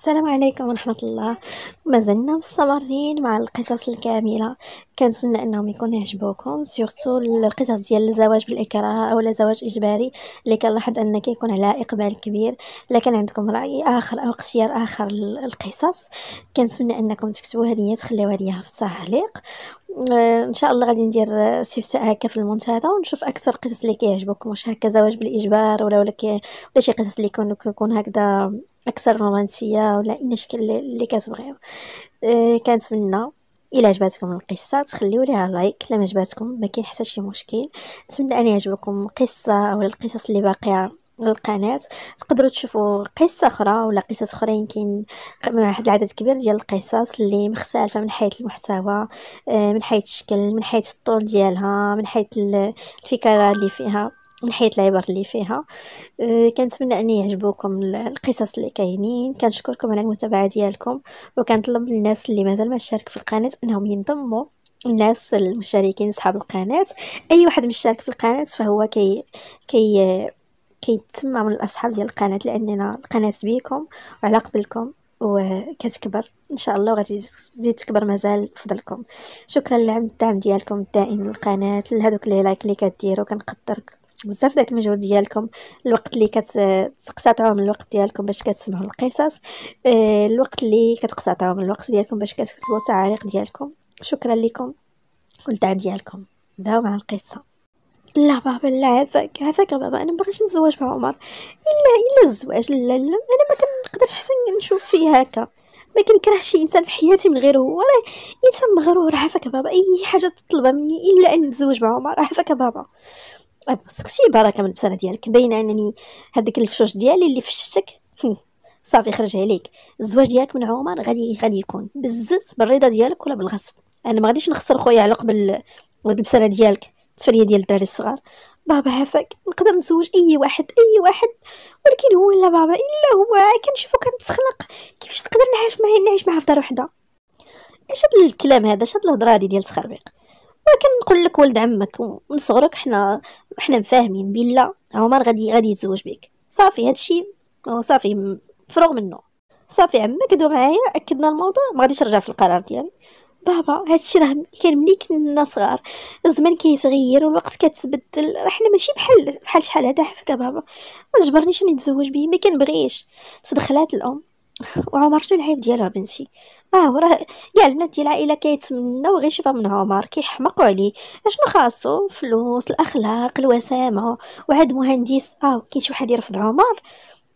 السلام عليكم ورحمة الله مازلنا مستمرين مع القصص الكاملة كنتمنى انهم يكون يعجبوكم سورتو القصص ديال الزواج بالاكراه او زواج اجباري اللي كنلاحظ ان كيكون عليها اقبال كبير لكن عندكم راي اخر او اختيار اخر للقصص كنتمنى انكم تكتبوها ليا تخليوها ليا في التعليق آه، ان شاء الله غادي ندير استفساء هكا في المنتدى ونشوف اكثر قصص اللي كيعجبوكم واش هكا زواج بالاجبار ولا ولا, ولا شي قصص اللي يكون كيكون هكذا اكثر رومانسيه ولا اي شكل اللي كتبغيو آه، كنتمنى الا عجبتكم القصه تخليو ليها لايك الا ما عجبتكم ما كاين حتى شي مشكل نتمنى ان يعجبكم القصه او القصص اللي باقيه القناة تقدروا تشوفوا قصة أخرى ولا قصص أخرين كاين واحد العدد كبير ديال القصص اللي مختلفة من حيث المحتوى آه، من حيث الشكل من حيث الطول ديالها من حيث الفكرة اللي فيها نحيت العبر اللي فيها أه كنتمنى ان يعجبوكم القصص اللي كاينين كنشكركم على المتابعه ديالكم وكنطلب الناس اللي مازال ما شارك في القناه انهم ينضموا الناس المشاركين صحاب القناه اي واحد مشارك في القناه فهو كي كي كيتسمى من الاصحاب ديال القناه لاننا القناه بيكم وعلى قبلكم وكتكبر ان شاء الله تزيد تكبر مازال بفضلكم شكرا الدعم ديالكم الدائم للقناه لهذوك لي لايك اللي كديروا كنقدرك بزاف داك المجهود ديالكم الوقت اللي كتقتطعوه من الوقت ديالكم باش كتسمعوا القصص آه، الوقت اللي كتقتطعوه من الوقت ديالكم باش كتكتبوا التعاليق ديالكم شكرا لكم والدعم ديالكم بداو مع القصه لا بابا لا عافاك عافاك بابا انا مبغيش نتزوج مع عمر الا الا الزواج لا لا انا ما كنقدرش حسن نشوف فيه هكا ما كنكرهش شي انسان في حياتي من غيره راه انسان مغرور عافاك بابا اي حاجه تطلبها مني الا ان نتزوج مع عمر عافاك بابا سكسي بركه من البسانه ديالك باينه انني هذاك الفشوش ديالي اللي فشتك صافي خرج عليك الزواج ديالك من عمر غادي غادي يكون بالزز بالرضا ديالك ولا بالغصب انا ما غاديش نخسر خويا على قبل وهاد البسانه ديالك التفريه ديال الدراري الصغار بابا عافاك نقدر نتزوج اي واحد اي واحد ولكن هو لا بابا الا هو كنشوفو كنتخلق كيفاش نقدر نعيش معاه نعيش معاه في دار وحده اش هاد الكلام هذا اش هاد الهضره هادي ديال تخربيق كنقول لك ولد عمك ومن صغرك حنا حنا مفاهمين بلا عمر غادي غادي يتزوج بك صافي هادشي صافي مفروغ منه صافي عمك دو معايا اكدنا الموضوع ما غاديش نرجع في القرار ديالي بابا هادشي راه كان ملي كنا صغار الزمن كيتغير والوقت كتبدل راه حنا ماشي بحال بحال شحال هذا حفكه بابا ما جبرنيش نتزوج به ما كنبغيش تدخلات الام وعمر شنو العيب ديالها بنتي ما آه، هو راه كاع البنات ديال العائله كيتمناو غير يشوفها من عمر كيحمقوا عليه اشنو خاصو فلوس الاخلاق الوسامه وعاد مهندس اه كاين شي واحد يرفض عمر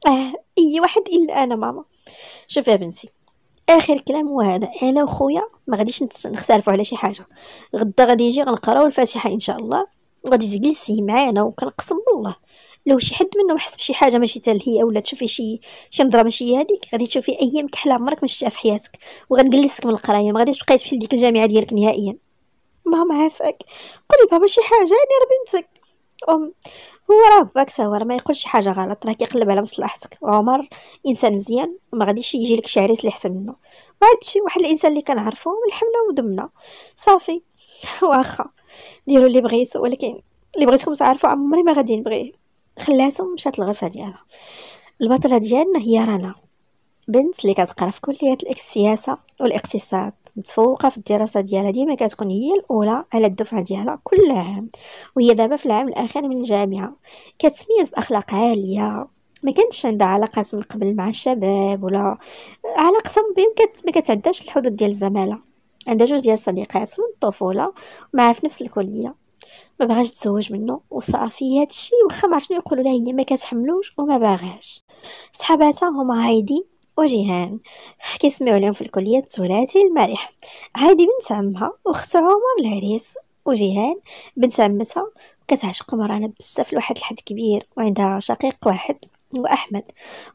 اه اي واحد الا انا ماما شوفي يا بنتي اخر كلام هو هذا انا وخويا ما غاديش نختلفوا على شي حاجه غدا غادي يجي غنقراو الفاتحه ان شاء الله وغادي تجلسي معانا وكنقسم بالله لو شي حد منهم حس بشي حاجه ماشي تال هي ولا تشوفي شي شي نظره ماشي هذيك غادي تشوفي ايام كحله عمرك ما شفتها في حياتك وغنجلسك من القرايه ما غاديش تبقاي تمشي لديك الجامعه ديالك نهائيا ماما عافاك قولي بابا شي حاجه يعني راه بنتك ام هو راه باك سوا راه ما يقولش شي حاجه غلط راه كيقلب على مصلحتك عمر انسان مزيان ما غاديش يجي لك شي عريس اللي احسن منه وهادشي واحد الانسان اللي كنعرفو من ولحمنا ودمنا صافي واخا ديروا اللي بغيتو ولكن اللي بغيتكم تعرفوا عمري ما غادي نبغيه خلاتهم مشات للغرفه ديالها البطله ديالنا هي رنا بنت اللي كتقرا في كليه السياسه والاقتصاد متفوقه في الدراسه ديالها ديما كتكون هي الاولى على الدفعه ديالها كل عام وهي دابا في العام الاخير من الجامعه كتميز باخلاق عاليه ما كانتش عندها علاقات من قبل مع الشباب ولا علاقتها بهم ما كتعداش الحدود ديال الزماله عندها جوج ديال الصديقات من الطفوله ومعها في نفس الكليه ما بغاش تزوج منه وصافي هذا الشيء واخا ما شنو يقولوا لها هي ما كتحملوش وما باغاش صحاباتها هما هايدي وجيهان كيسمعوا لهم في الكليه الثلاثي المالح هايدي بنت عمها واخت عمر العريس وجيهان بنت عمتها كتعشق مرانا بزاف لواحد الحد كبير وعندها شقيق واحد واحمد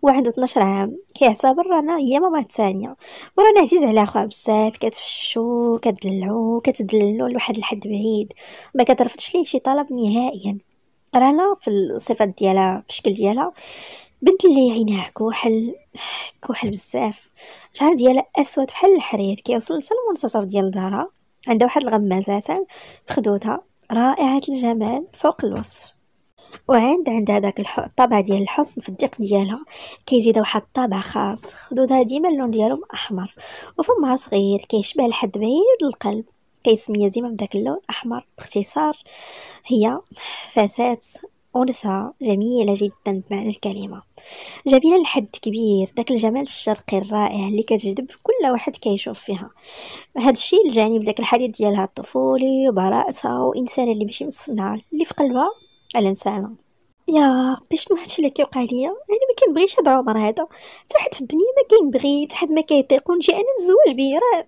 واحد 12 عام كيعتبر رانا هي ماما الثانيه ورانا عزيز على خوها بزاف كتفشو كتدلعو كتدللو لواحد الحد بعيد ما كترفضش ليه شي طلب نهائيا رانا في الصفات ديالها في الشكل ديالها بنت اللي عينها كوحل كوحل بزاف شعر ديالها اسود بحال الحرير كيوصل حتى للمنتصف ديال ظهرها عندها واحد الغمازات في خدودها رائعه الجمال فوق الوصف وعند عند هذاك الطابع ديال الحسن في الضيق ديالها كيزيد واحد الطابع خاص خدودها ديما اللون ديالهم احمر وفمها صغير كيشبه لحد بعيد القلب كيسميها ديما بداك اللون احمر باختصار هي فتاه أنثى جميلة جدا بمعنى الكلمة جميلة لحد كبير داك الجمال الشرقي الرائع اللي كتجذب كل واحد كيشوف فيها هاد الشيء الجانب داك الحديث ديالها الطفولي وبراءتها وإنسانة اللي ماشي متصنعة اللي في قلبها الانسانه يا ربي شنو هادشي اللي كيوقع ليا انا ما كنبغيش هاد العمر هذا حتى حد في الدنيا ما كينبغي حتى حد ما كيطيق ونجي انا نتزوج بيه راه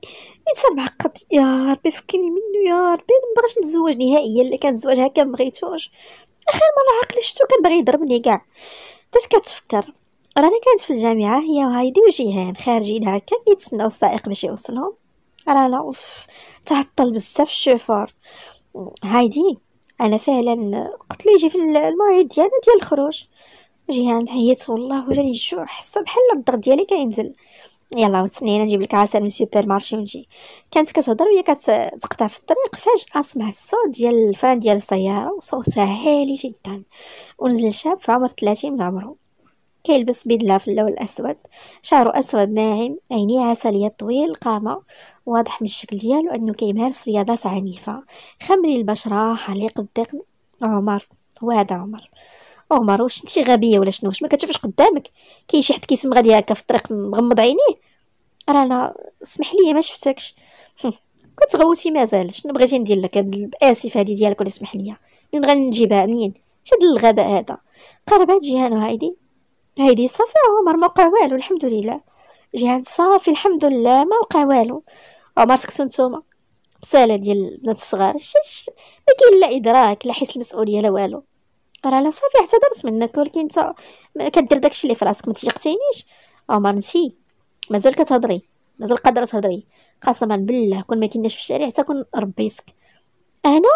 انسان معقد يا ربي فكني منه يا ربي ما بغاش نتزوج نهائيا كان الزواج هكا ما بغيتوش اخر مره عقلي شفتو كنبغي يضربني كاع بدات كتفكر راني كانت في الجامعه هي وهايدي وجيهان خارجين هكا كيتسناو السائق باش يوصلهم رانا اوف تعطل بزاف الشوفور هايدي انا فعلا قلت يجي في الموعد ديالنا ديال الخروج جيهان حيت والله راني الجوع حاسه بحال الضغط ديالي كينزل يلا وتسنينا نجيب لك عسل من السوبر مارشي ونجي كانت كتهضر وهي كتقطع في الطريق فجاه اسمع الصوت ديال الفران ديال السياره وصوتها عالي جدا ونزل شاب في عمر 30 من عمره كيلبس بدلة في اللون الأسود شعره أسود ناعم عينيه عسلية طويل القامة واضح من الشكل ديالو أنه كيمارس رياضات عنيفة خمري البشرة حليق الذقن عمر وهذا عمر عمر واش انتي غبيه ولا شنو واش ما كتشوفش قدامك كاين شي حد كيسم غادي هكا في الطريق مغمض عينيه رانا سمح لي ما شفتكش كنت غوتي مازال شنو بغيتي ندير لك هاد الاسف هادي ديالك ولا سمح لي منين غنجيبها منين شاد الغباء هذا قربات جيهان وهايدي هيدي صافي عمر ما وقع والو الحمد لله جيهان صافي الحمد لله ما وقع والو عمر سكتو نتوما بساله ديال البنات الصغار ما كاين لا ادراك لا حس المسؤوليه لا والو راه انا صافي اعتذرت منك ولكن انت كدير داكشي اللي في راسك ما تيقتينيش عمر نسي مازال كتهضري مازال قادره تهضري قسما بالله كون ما كناش في الشارع حتى كون ربيتك انا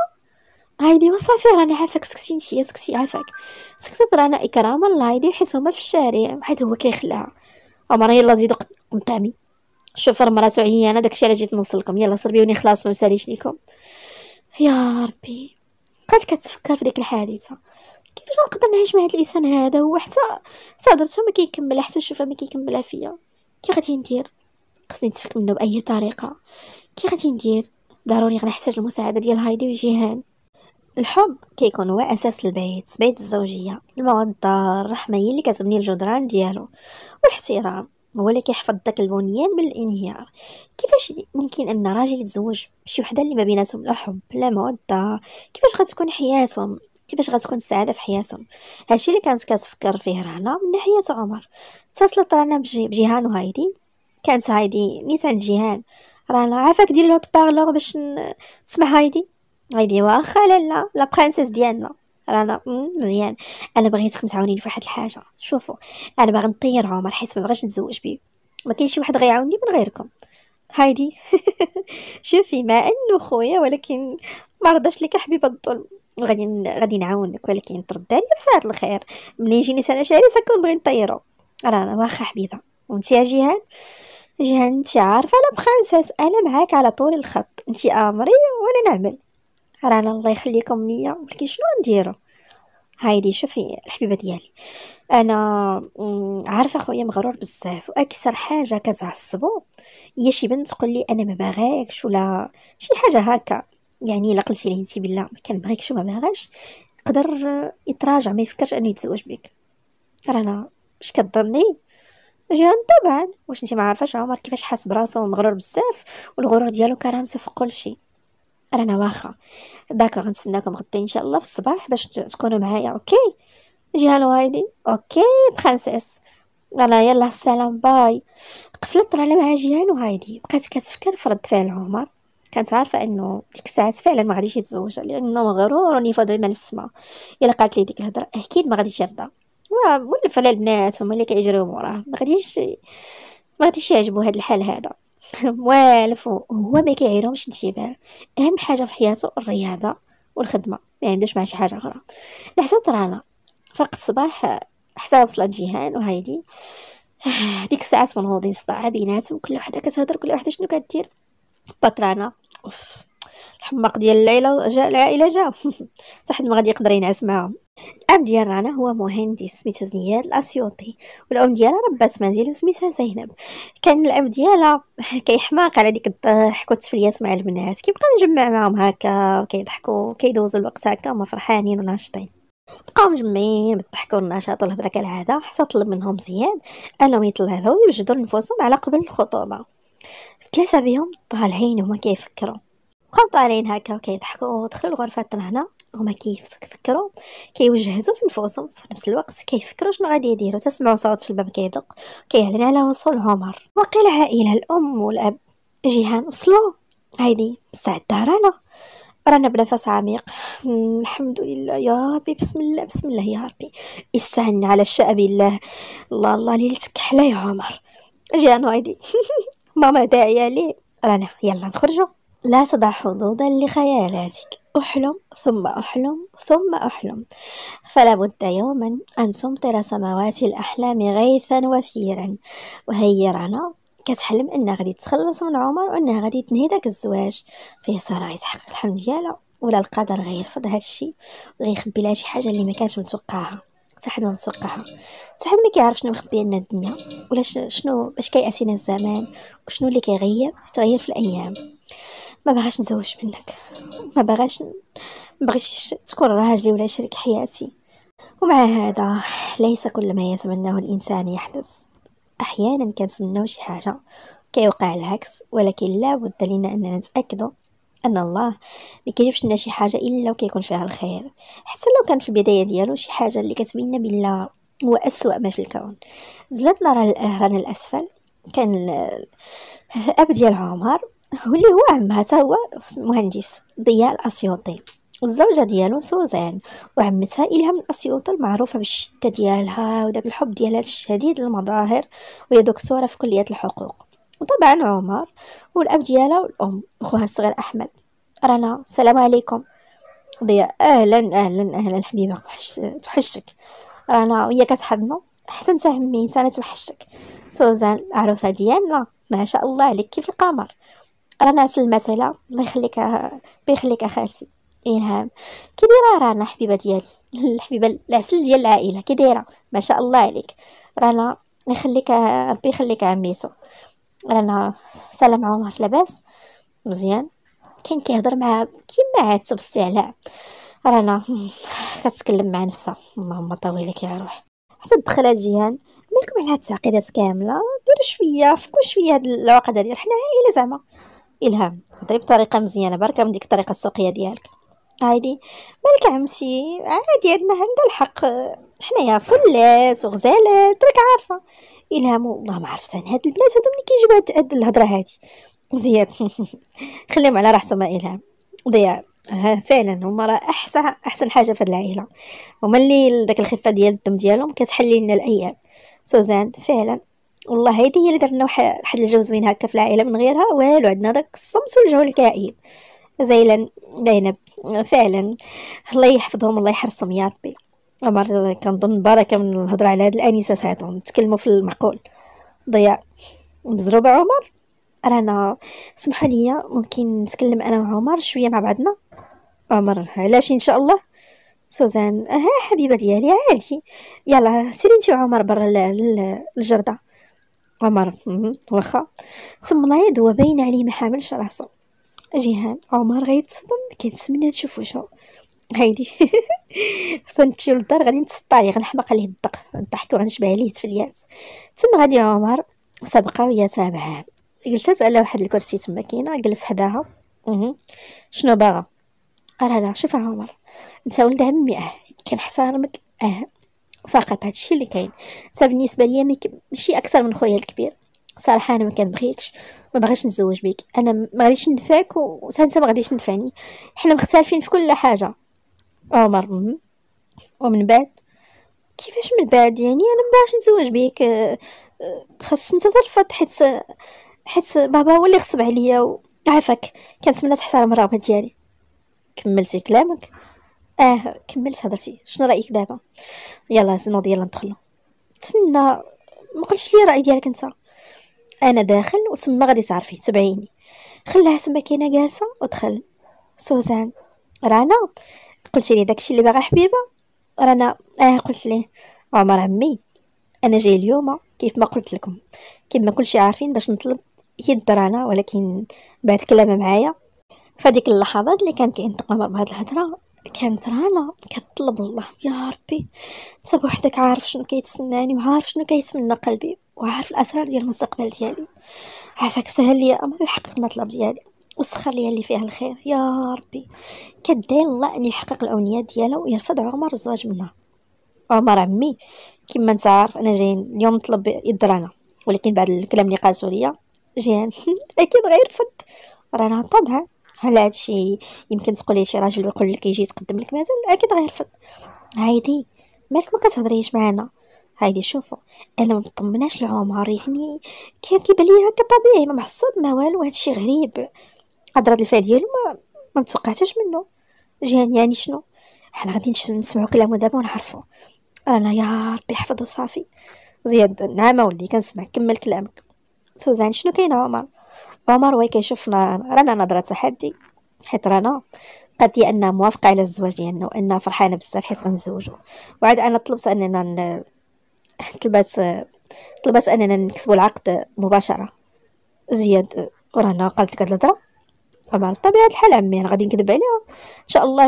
هايدي وصافي راني عافاك سكتي نتيا سكسي عافاك سكتت رانا اكراما لهايدي حيت هما في الشارع حيت هو كيخلاها عمر يلا زيدو قدامي شوف مراتو عيانه داكشي علاش جيت نوصلكم يلا صربيوني خلاص ما مساليش ليكم يا ربي بقيت كتفكر في ديك الحادثه كيفاش نقدر نعيش مع هذا الانسان هذا هو حتى حتى درتو ما كيكمل حتى شوفها ما كيكملها فيا كي غادي ندير خصني نتفك منه باي طريقه كي غادي ندير ضروري غنحتاج المساعده ديال هايدي وجيهان الحب كيكون هو اساس البيت بيت الزوجيه الموده الرحمه هي اللي كتبني الجدران ديالو والاحترام هو اللي كيحفظ داك البنيان من الانهيار كيفاش ممكن ان راجل يتزوج بشي وحده اللي ما بيناتهم لا حب لا موده كيفاش غتكون حياتهم كيفاش غتكون السعاده في حياتهم هادشي اللي كانت كتفكر فيه رهنا من ناحيه عمر اتصلت رنا بجيهان وهايدي كانت هايدي نيت عند جيهان رانا عافاك دير لو بارلور باش تسمع هايدي غادي واخا لالا لا برينسيس ديالنا رانا مزيان انا بغيتكم تعاونيني في واحد الحاجه شوفوا انا باغي نطير عمر حيت ما بغاش نتزوج بيه ما كاينش شي واحد غيعاوني من غيركم هايدي شوفي ما انه خويا ولكن ما رضاش ليك حبيبه الظلم غادي غادي نعاونك ولكن ترد عليا في ساعه الخير ملي يجيني سنه شعري سكون بغي نطيرو رانا واخا حبيبه وانت يا جيهان جيهان انت عارفه انا برانسيس انا معاك على طول الخط انت امري وانا نعمل رانا الله يخليكم ليا ولكن شنو نديرو هايدي شوفي الحبيبه ديالي انا عارفه خويا مغرور بزاف واكثر حاجه كتعصبو هي شي بنت تقول لي انا ما باغاكش ولا شي حاجه هكا يعني الا قلتي لي انت بالله ما كنبغيكش وما باغاش يقدر يتراجع ما يفكرش انه يتزوج بك رانا مش كتظني جيهان طبعا واش انت ما عارفاش عمر كيفاش حاس براسو مغرور بزاف والغرور ديالو كرامته في كل شيء رانا واخا داك غنتسناكم غدا ان شاء الله في الصباح باش تكونوا معايا اوكي جهان وهايدي اوكي برانسيس انا يلا السلام باي قفلت راه مع جيهان وهايدي بقات كتفكر في رد فعل عمر كانت عارفه انه ديك الساعات فعلا ما غاديش يتزوج لانه مغرور ونفاض من السما الا قالت لي ديك الهضره اكيد ما غاديش يرضى ولا على البنات هما اللي كيجريو موراه ما غاديش ما غاديش يعجبو هاد الحال هذا والفو هو ما كيعيرهمش انتباه اهم حاجه في حياته الرياضه والخدمه ما عندوش مع شي حاجه اخرى لحسن طرانا فقط الصباح حتى وصلت جيهان وهايدي ديك الساعه منهوضين صداع بيناتهم كل وحده كتهضر كل وحده شنو كدير بطرانا اوف الحماق ديال العيله جا العائله جا حتى حد ما غادي يقدر ينعس معاهم الأب ديال رنا هو مهندس سميتو زياد الأسيوطي والأم ديالها ربات منزل وسميتها زينب كان الأب ديالها كيحماق على ديك الضحك والتفليات مع البنات كيبقى مجمع معاهم هكا وكيضحكوا وكيدوزوا الوقت هكا هما فرحانين وناشطين بقاو مجمعين بالضحك والنشاط والهضره كالعاده حتى طلب منهم زياد انهم يطلعو ويوجدوا نفوسهم على قبل الخطوبه ثلاثه بهم طالعين وهما كيفكروا بقاو طالعين هكا وكيضحكوا ودخلوا لغرفه رهنا هما كيفكروا كيوجهزوا في نفوسهم في نفس الوقت كيفكروا شنو غادي يديروا تسمعوا صوت في الباب كيدق كيعلن على وصول عمر وقيل عائله الام والاب جيهان وصلوا هايدي الساعه رانا رانا بنفس عميق الحمد لله يا ربي بسم الله بسم الله يا ربي استعنا على الشاء بالله الله الله ليلتك حلا يا عمر جيهان وعيدي ماما داعيه لي رانا يلا نخرجوا لا تضع حدودا لخيالاتك أحلم ثم أحلم ثم أحلم فلا بد يوما أن تمطر سماوات الأحلام غيثا وفيرا وهي رنا كتحلم أنها غادي تخلص من عمر وأنها غادي تنهي داك الزواج فهي سارة غيتحقق الحلم ديالها ولا القدر غيرفض هذا الشيء وغيخبي لها شي حاجه اللي ما كانتش متوقعها حتى ما متوقعها حتى ما كيعرف شنو مخبي لنا الدنيا ولا شنو باش كياتينا الزمان وشنو اللي كيغير تغير في الايام ما بغاش نتزوج منك ما بغاش ما بغيتش تكون راجلي ولا شريك حياتي ومع هذا ليس كل ما يتمناه الانسان يحدث احيانا كنتمناو شي حاجه كيوقع العكس ولكن لا بد لنا اننا نتاكدوا ان الله ما كيجيبش لنا شي حاجه الا وكيكون فيها الخير حتى لو كان في البدايه ديالو شي حاجه اللي كتبين بالله هو اسوا ما في الكون زلت نرى الاسفل كان الاب ديال عمر هو اللي هو عمها حتى هو مهندس ضياء الاسيوطي والزوجه ديالو سوزان وعمتها الهام الاسيوطي المعروفه بالشده ديالها وداك الحب ديالها الشديد للمظاهر وهي دكتوره في كليه الحقوق وطبعا عمر والاب ديالها والام وخوها الصغير احمد رنا السلام عليكم ضياء اهلا اهلا اهلا حبيبه وحش توحشك وهي كتحضنو حسن تهمي انا توحشك سوزان العروسه ديالنا ما شاء الله عليك كيف القمر رانا سلمتها الله يخليك الله يخليك اخالتي الهام نعم. كي دايره رانا حبيبه ديالي الحبيبه العسل ديال العائله كي دايره ما شاء الله عليك رانا يخليك ربي يخليك عميتو رانا سلام عمر لاباس مزيان كان كيهضر مع كيما عادته باستعلاء رانا كتكلم مع نفسها اللهم طويلك يا روح حتى الدخله جيهان مالكم على هاد التعقيدات كامله ديروا شويه فكوا شويه هاد العقده ديال حنا عائله زعما الهام هضري طيب، بطريقه مزيانه بركه من ديك الطريقه السوقيه ديالك هايدي مالك عمتي عادي عندنا عندها الحق حنايا فلات وغزالات راك عارفه الهام والله ما عرفت انا هاد البنات هادو ملي كيجيبوا هاد الهضره هادي مزيان خليهم على راسهم الهام ضياء فعلا هما راه احسن احسن حاجه في العائله هما اللي داك الخفه ديال الدم ديالهم كتحلي لنا الايام سوزان فعلا والله هذه هي اللي درنا واحد الجو زوين هكا في العائله من غيرها والو عندنا داك الصمت والجو الكائن زيلا زينب فعلا الله يحفظهم الله يحرسهم يا ربي عمر كنظن بركه من الهضره على هاد الانسه ساعتهم نتكلموا في المعقول ضياء مزروبه عمر رانا سمحوا لي ممكن نتكلم انا وعمر شويه مع بعضنا عمر علاش ان شاء الله سوزان ها حبيبه ديالي عادي يلا سيري انت وعمر برا الجرده عمر واخا تم هو وباين عليه ما حاملش راسو جيهان عمر غيتصدم كنتمنى تشوف وشو هايدي خصنا نمشيو للدار غادي نتسطاي غنحماق عليه بالضحك الضحك وغنشبه عليه تفليات تم غادي عمر سبقه ويا تابعاه جلسات على واحد الكرسي تما كاينه جلس حداها شنو باغا قال لها شوف عمر انت ولد عمي اه كنحترمك اه فقط هادشي اللي كاين حتى بالنسبه ليا ماشي اكثر من خويا الكبير صراحه انا ما كنبغيكش ما بغيتش نتزوج بك انا ما غاديش ندفعك انت ما غاديش تدفعني حنا مختلفين في كل حاجه عمر ومن بعد كيفاش من بعد يعني انا ما باغاش نتزوج بك آه، آه، خاص ننتظر ترفض حيت حيت بابا هو اللي غصب عليا وعافاك كنتمنى تحترم الرغبه ديالي كملتي كلامك اه كملت هضرتي شنو رايك دابا يلا نوض يلا ندخلو تسنى ما قلتش لي راي ديالك انت انا داخل وتما غادي تعرفي تبعيني خلاها تما كاينه جالسه ودخل سوزان رانا قلت لي داكشي اللي باغا حبيبه رانا اه قلت ليه عمر عمي انا جاي اليوم كيف ما قلت لكم كيما كلشي عارفين باش نطلب يد رانا ولكن بعد كلامه معايا فديك اللحظات اللي كان كينتقم بهاد الهضره كانت رانا كتطلب الله يا ربي حتى بوحدك عارف شنو كيتسناني وعارف شنو كيتمنى قلبي وعارف الاسرار ديال المستقبل ديالي عافاك سهل لي امر يحقق المطلب ديالي وسخر لي اللي فيها الخير يا ربي كدعي الله ان يحقق الامنيات ديالها ويرفض عمر الزواج منها عمر عمي كما انت عارف انا جاي اليوم نطلب الدرانه ولكن بعد الكلام اللي قالتو ليا جيان اكيد غير فد رانا طبعا على هادشي يمكن تقولي شي راجل يقول لك يجي يتقدم لك مازال اكيد غيرفض هايدي مالك ما كتهضريش معانا هايدي شوفوا انا ما مطمناش لعمر يعني كان كيبان ليا هكا طبيعي ما معصب ما والو هادشي غريب هضره الفا ديالو ما ما متوقعتوش منه جاني يعني شنو حنا غادي نسمعوا كلامو دابا ونعرفوا رانا يا ربي يحفظو صافي زياد نعم ولي كنسمع كمل كلامك سوزان شنو كاين عمر عمر وي كيشوفنا رانا نظرة تحدي حيت رانا قضية أنها موافقة على الزواج ديالنا وأنها فرحانة بزاف حيت غنزوجو وعاد أنا طلبت أننا ن... طلبت طلبت أننا نكسبو العقد مباشرة زياد ورانا قالت لك هاد الهضرة عمر بطبيعة الحال عمي أنا غادي نكذب عليها إن شاء الله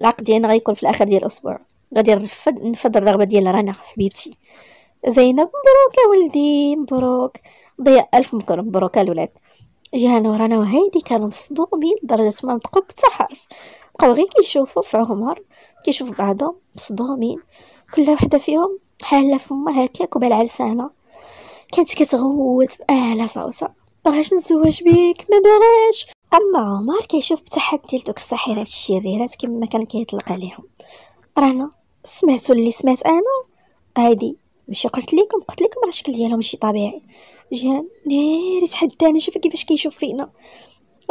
العقد ديالنا غيكون في الآخر ديال الأسبوع غادي نفد نفد الرغبة ديال رانا حبيبتي زينب مبروك يا ولدي مبروك ضياء ألف مبروك مبروك الولاد جهنم رانا وهيدي كانوا مصدومين لدرجة ما نطقوا حتى حرف بقاو غير كيشوفوا في عمر كيشوف بعضهم مصدومين كل وحده فيهم حاله فما هكاك وبال لسانة كانت كتغوت باعلى صوصه باغاش نزوج بيك ما بغاش اما عمر كيشوف بتحدي لدوك الساحرات الشريرات كما كان كيطلق عليهم رانا سمعتوا اللي سمعت انا هادي ماشي قلت لكم قلت لكم راه الشكل ديالهم ماشي طبيعي جيهان ناري تحداني شوف كيفاش كيشوف فينا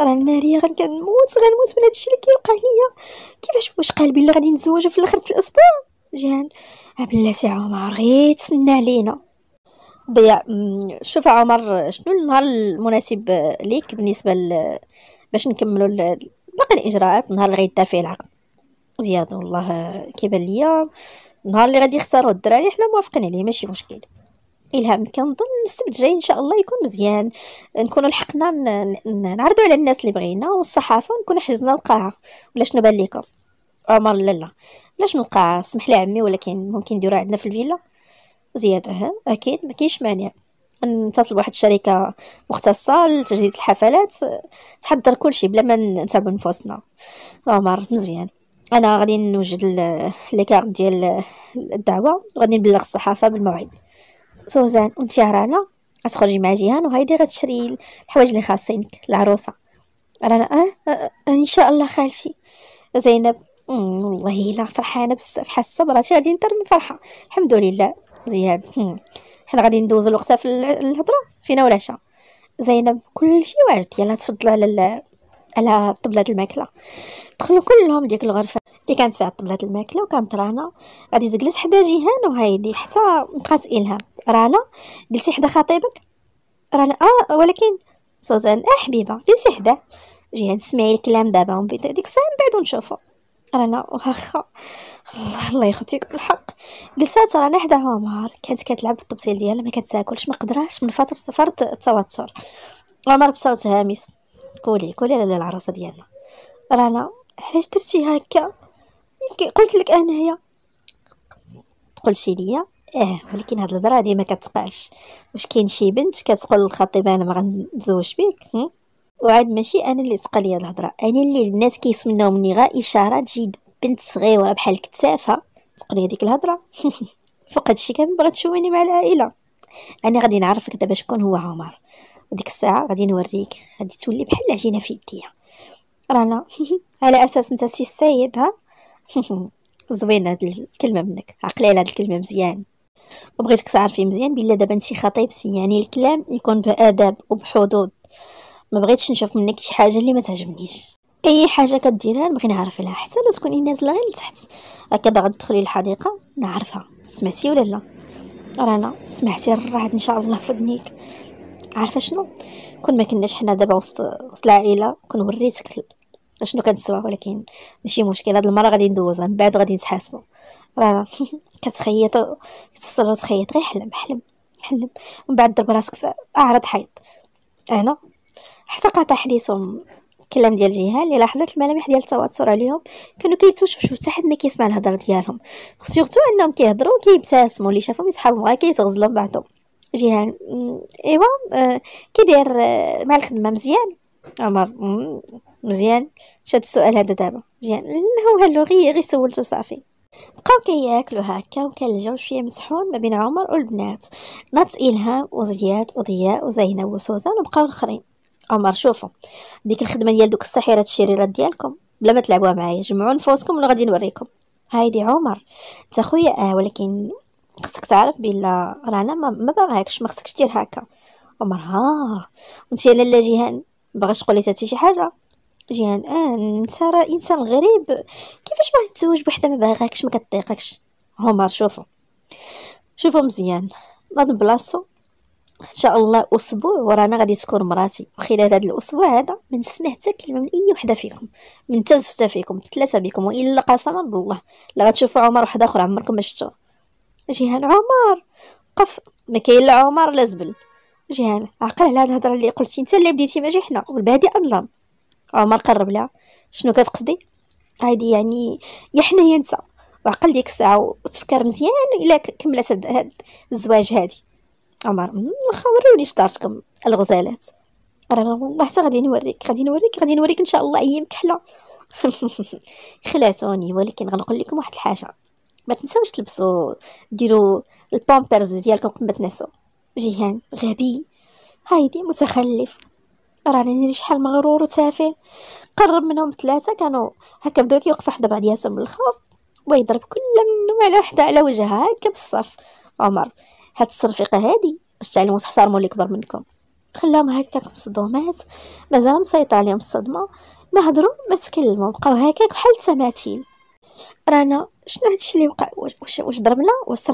راه ناري غير كنموت غنموت من هادشي اللي كيوقع ليا كيفاش واش قلبي اللي غادي نتزوج في الاخر الاسبوع جيهان بلاتي عمر غير تسنى علينا ضياء شوف عمر شنو النهار المناسب ليك بالنسبه ل... باش نكملوا باقي الاجراءات النهار اللي غيدار فيه العقد زياد والله كيبان ليا النهار اللي غادي يختاروا الدراري حنا موافقين عليه ماشي مشكل الهام كنظن السبت الجاي ان شاء الله يكون مزيان نكونوا لحقنا نعرضوا على الناس اللي بغينا والصحافه ونكون حجزنا القاعه ولا شنو بان لكم عمر لا لا لا شنو القاعه سمح لي عمي ولكن ممكن نديروها عندنا في الفيلا زياده ها اكيد ما كاينش مانع نتصل بواحد الشركه مختصه لتجديد الحفلات تحضر كل شيء بلا ما نتعبوا نفوسنا عمر مزيان انا غادي نوجد ليكارت ديال الدعوه وغادي نبلغ الصحافه بالموعد سوزان وانت رانا غتخرجي مع جيهان وهايدي غتشري الحوايج اللي خاصينك العروسه رانا اه, آه, آه ان شاء الله خالتي زينب والله الا فرحانه بزاف حاسه براسي غادي نطير من فرحه الحمد لله زياد حنا غادي ندوزو الوقت في الهضره فينا ولا زينب كلشي واجد يلا تفضلوا على على طبلة الماكلة دخلوا كلهم ديك الغرفة اللي كانت فيها طبلة الماكلة وكانت رانا غادي تجلس حدا جيهان وهايدي حتى بقات إلهام رانا جلسي حدا خطيبك رانا اه ولكن سوزان اه حبيبة جلسي حداه جيهان سمعي الكلام دابا ونبدا ديك الساعة من بعد ونشوفو رانا واخا الله الله يخطيك الحق جلسات رانا حدا عمر كانت كتلعب الطبسيل ديالها ما كتاكلش ما قدراش من فتره فرط التوتر عمر بصوت هامس قولي قولي على العروسه ديالنا رانا علاش درتي هكا قلت لك تقول شي ليا اه ولكن هاد الهضره هادي ما كتقعش واش كاين شي بنت كتقول للخطيب انا ما غنتزوج بك وعاد ماشي انا اللي تقال لي الهضره انا اللي البنات كيسمنوا مني غا اشاره تجي بنت صغيره بحال كتافه تقول لي هذيك الهضره فوق هادشي كامل بغات تشوفني مع العائله انا غادي نعرفك دابا شكون هو عمر ديك الساعه غادي نوريك غادي تولي بحال العجينه في يديا رانا على اساس انت سي السيد ها زوينه هاد الكلمه منك عقلي على هاد الكلمه مزيان وبغيتك تعرفي مزيان بلا دابا انت خطيبتي يعني الكلام يكون بادب وبحدود ما بغيتش نشوف منك شي حاجه اللي ما تعجبنيش اي حاجه كديرها نبغي نعرف لها حتى لو تكوني نازله غير لتحت هكا باغا تدخلي الحديقه نعرفها سمعتي ولا لا رانا سمعتي الرعد ان شاء الله في ودنيك عارفه شنو كون ما كناش حنا دابا وسط وسط العائله كون وريتك شنو كنسوا ولكن ماشي مشكل هاد المره غادي ندوزها من بعد غادي نتحاسبوا راه كتخيط كتفصل وتخيط غير حلم حلم حلم من بعد ضرب راسك في اعرض حيط انا حتى قطع حديثهم كلام ديال جهه لاحظت الملامح ديال التوتر عليهم كانوا كيتوشوشو حتى حد ما كيسمع الهضره ديالهم سورتو انهم كيهضروا وكيبتسموا اللي شافهم يسحبوا غير كيتغزلوا بعضهم جيهان ايوا آه، كي داير آه، مع الخدمه مزيان عمر مزيان شاد السؤال هذا دابا جيهان هو هلو غير غير سولته صافي بقاو كياكلو هكا وكان الجو شويه مسحون ما بين عمر والبنات نات الهام وزياد وضياء وزينب وسوزان وبقاو الاخرين عمر شوفوا ديك الخدمه ديال دوك الساحرات الشريرات ديالكم بلا ما تلعبوها معايا جمعوا نفوسكم ولا غادي نوريكم هايدي عمر انت خويا اه ولكن خصك تعرف بلا رانا ما, ما باغاكش ما خصكش دير هكا عمر ها آه، وانت يا لاله جيهان باغاش تقولي حتى شي حاجه جيهان اه انت راه انسان غريب كيفاش باغي تزوج بوحده ما باغاكش ما كطيقكش عمر شوفوا شوفوا مزيان ناض بلاصتو ان شاء الله اسبوع ورانا غادي تكون مراتي وخلال هذا الاسبوع هذا ما نسمع حتى كلمه من اي وحده فيكم من حتى فيكم ثلاثه بكم والا قسما بالله لا غتشوفوا عمر وحده اخرى عمركم ما شفتوه جيهان عمر قف ما كاين لا عمر لا زبل جيهان عقل على هاد الهضره اللي قلتي انت اللي بديتي ما جي حنا والبادي اظلم عمر قرب لها شنو كتقصدي هادي يعني يا حنا يا انت وعقل ديك الساعه وتفكر مزيان الا كملت هاد, هاد الزواج هادي عمر واخا وريوني شطارتكم الغزالات رانا والله حتى غادي نوريك غادي نوريك غادي نوريك ان شاء الله ايام كحله خلاتوني ولكن غنقول لكم واحد الحاجه ما تنساوش تلبسوا ديروا البامبرز ديالكم ما تنسوا جيهان غبي هايدي متخلف راني شحال مغرور وتافه قرب منهم ثلاثه كانوا هكا بداو كيوقفوا حدا بعضياتهم من الخوف ويضرب كل منهم على وحده على وجهها هكا بالصف عمر هاد الصرفيقه هادي باش تعلموا تحترموا اللي كبر منكم خلاهم هكاك مصدومات مازال مسيطر عليهم الصدمه ما هضروا ما تكلموا بقاو هكاك بحال التماثيل رانا شنو هادشي اللي وقع واش واش ضربنا واش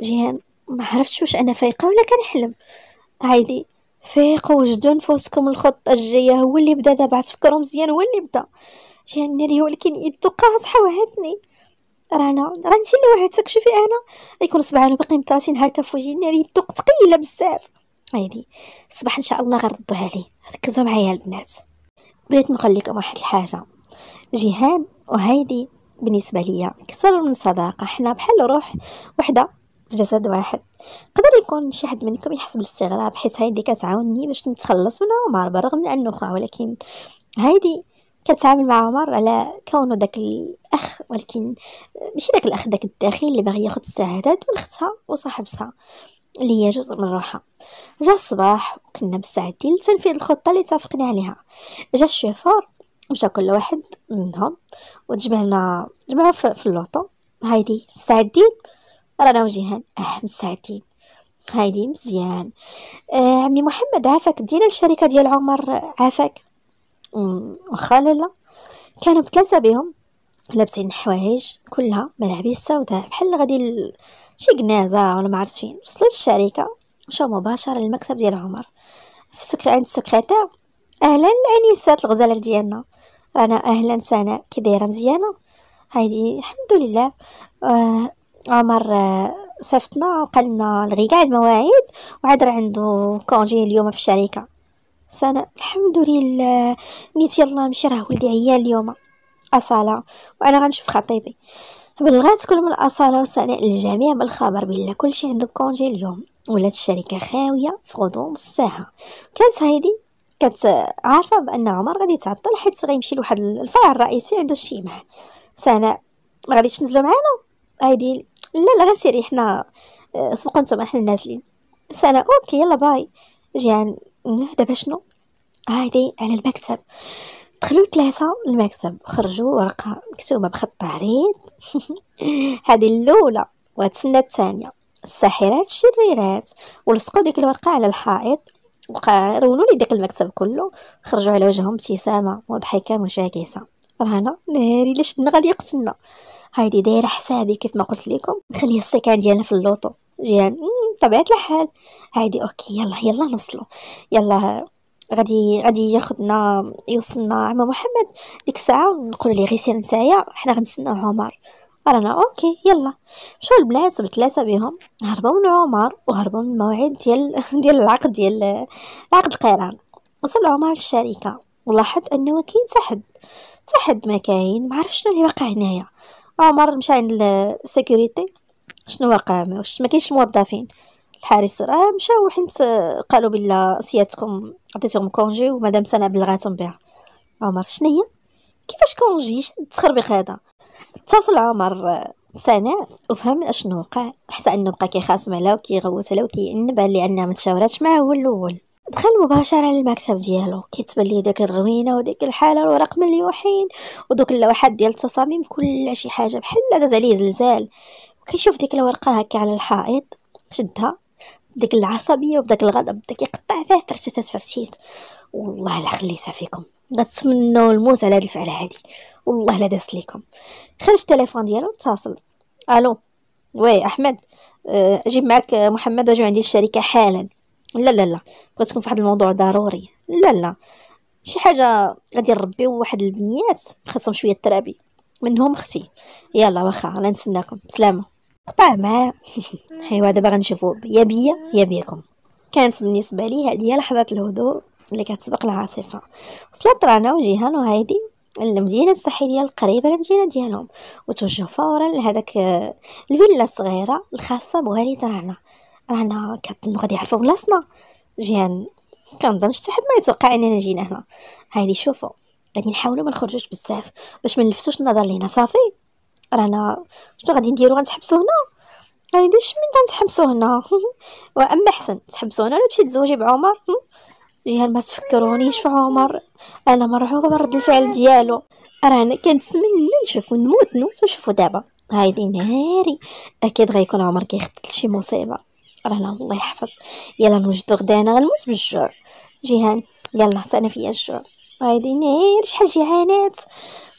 جيهان ما عرفتش واش انا فايقه ولا كنحلم هايدي فيقوا وجدوا نفوسكم الخطه الجايه هو اللي بدا دابا تفكروا مزيان هو اللي بدا جيهان ناري ولكن يدو قاصحه وعدتني رانا راه انت اللي وعدتك شوفي انا يكون صبعانو باقي مطراسين هكا فوجي ناري يدو ثقيله بزاف هايدي الصباح ان شاء الله غنردو عليه ركزوا معايا البنات بغيت نقول لكم واحد الحاجه جيهان وهيدي بالنسبة لي كسر من صداقة حنا بحال روح وحدة في جسد واحد قدر يكون شي حد منكم يحس بالاستغراب حيت هيدي كتعاوني باش نتخلص من عمر بالرغم من انه خا ولكن هيدي كتعامل مع عمر على كونه داك الاخ ولكن ماشي داك الاخ داك الداخل اللي باغي ياخد السعادات من اختها وصاحبتها اللي هي جزء من روحها جا الصباح وكنا مستعدين لتنفيذ تنفيذ الخطه اللي اتفقنا عليها جا الشوفور مشا كل واحد منهم وتجمعنا نجمعو في اللوطو هايدي مستعدين رانا وجيهان اه مستعدين هايدي مزيان آه عمي محمد عافاك دينا الشركه ديال عمر عافاك واخا لا كانوا بثلاثه بهم لابسين حوايج كلها ملابس سوداء بحال غادي شي كنازه ولا ما عرفت فين وصلوا للشركه مشاو مباشره للمكتب ديال عمر في السكر عند السكرتير اهلا الانسات الغزاله ديالنا رانا اهلا سناء كي دايره مزيانه هايدي الحمد لله آه عمر آه، صيفطنا وقال لنا لغي كاع المواعيد وعاد راه عنده كونجي اليوم في الشركه سناء الحمد لله نيت يلا نمشي راه ولدي عيان اليوم اصاله وانا غنشوف خطيبي بلغات كل من اصاله وسناء الجميع بالخبر بالله كلشي عنده كونجي اليوم ولات الشركه خاويه في غضون الساعه كانت هايدي كانت عارفه بان عمر غادي يتعطل حيت غيمشي لواحد الفرع الرئيسي عنده معاه سناء ما غاديش تنزلوا معانا هادي لا لا غير سيري حنا آه، سبقوا نتوما حنا نازلين سناء اوكي يلا باي جيان دابا شنو هادي على المكتب دخلوا ثلاثة المكتب خرجوا ورقة مكتوبة بخط عريض هادي الأولى وتسنى الثانية الساحرات الشريرات ولصقوا ديك الورقة على الحائط وقع رونوا لي داك المكتب كله خرجوا على وجههم ابتسامه مضحكه مشاكسه رانا لاش ليش غادي يقتلنا هايدي دايره حسابي كيف ما قلت لكم نخلي السكان ديالنا في اللوطو جيان طبيعه الحال هايدي اوكي يلا يلا نوصلوا يلا غادي غادي ياخذنا يوصلنا عم محمد ديك الساعه نقول ليه غير سير نتايا حنا غنتسناو عمر رانا اوكي يلا مشاو البلاد بثلاثه بهم هربوا من عمر وهربوا من الموعد ديال ديال العقد ديال عقد القيران وصل عمر للشركه ولاحظ انه كاين تحد تحد ما كاين ما عرف شنو اللي واقع هنايا عمر مشى عند السيكوريتي شنو واقع واش ما كاينش الموظفين الحارس راه مشاو حيت قالوا بلا سيادتكم عطيتهم كونجي ومدام سنه بلغاتهم بها عمر شنو هي كيفاش كونجي التخربيق هذا اتصل عمر بسناء وفهم اشنو وقع حتى انه بقى كيخاصم عليها وكيغوت عليها وكينبه لانها ما تشاوراتش معاه هو الاول دخل مباشرة للمكتب ديالو كيتبان ليه داك الروينة وديك الحالة الورق مليوحين ودوك اللوحات ديال التصاميم كل شي حاجة بحال داز عليه زلزال وكيشوف ديك الورقة هكا على الحائط شدها بديك العصبية وبداك الغضب بدا كيقطع هذا فرشتات فرشيت والله لا خليتها فيكم غتمنوا الموت على هاد الفعله هادي والله لا داس ليكم خرج التليفون ديالو اتصل الو وي احمد آه، جيب معك آه، محمد اجي عندي الشركه حالا لا لا لا بغيتكم في واحد الموضوع ضروري لا لا شي حاجه غادي نربيو واحد البنيات خاصهم شويه ترابي منهم اختي يلا واخا انا نتسناكم بسلامه قطع معاه حيوا دابا غنشوفو يا بيا يا بيكم كانت بالنسبه لي هذه هي لحظه الهدوء اللي كتسبق العاصفه وصلت رانا وجيهان وهادي المدينه الساحليه القريبه للمدينه ديالهم وتوجهوا فورا لهذاك الفيلا الصغيره الخاصه بوالد رانا رانا كنظن غادي يعرفوا بلاصنا جيهان كنظن حتى حد ما يتوقع اننا جينا هنا هادي شوفوا غادي نحاولوا ما نخرجوش بزاف باش ما نلفتوش النظر لينا صافي رانا شنو غادي نديرو غنتحبسو هنا هادي يعني من تنتحبسو هنا واما حسن تحبسو هنا انا مشيت تزوجي بعمر جيهان ما تفكرونيش في عمر انا مرعوبه برد الفعل ديالو راه انا كنتسنى نشوفو نموت نموت ونشوفو دابا هايدي ناري اكيد غيكون عمر كيخطط لشي مصيبه رانا الله يحفظ يلا نوجدو غدا انا غنموت بالجوع جيهان يلا حتى انا فيا الجوع غادي نعير شحال جهانات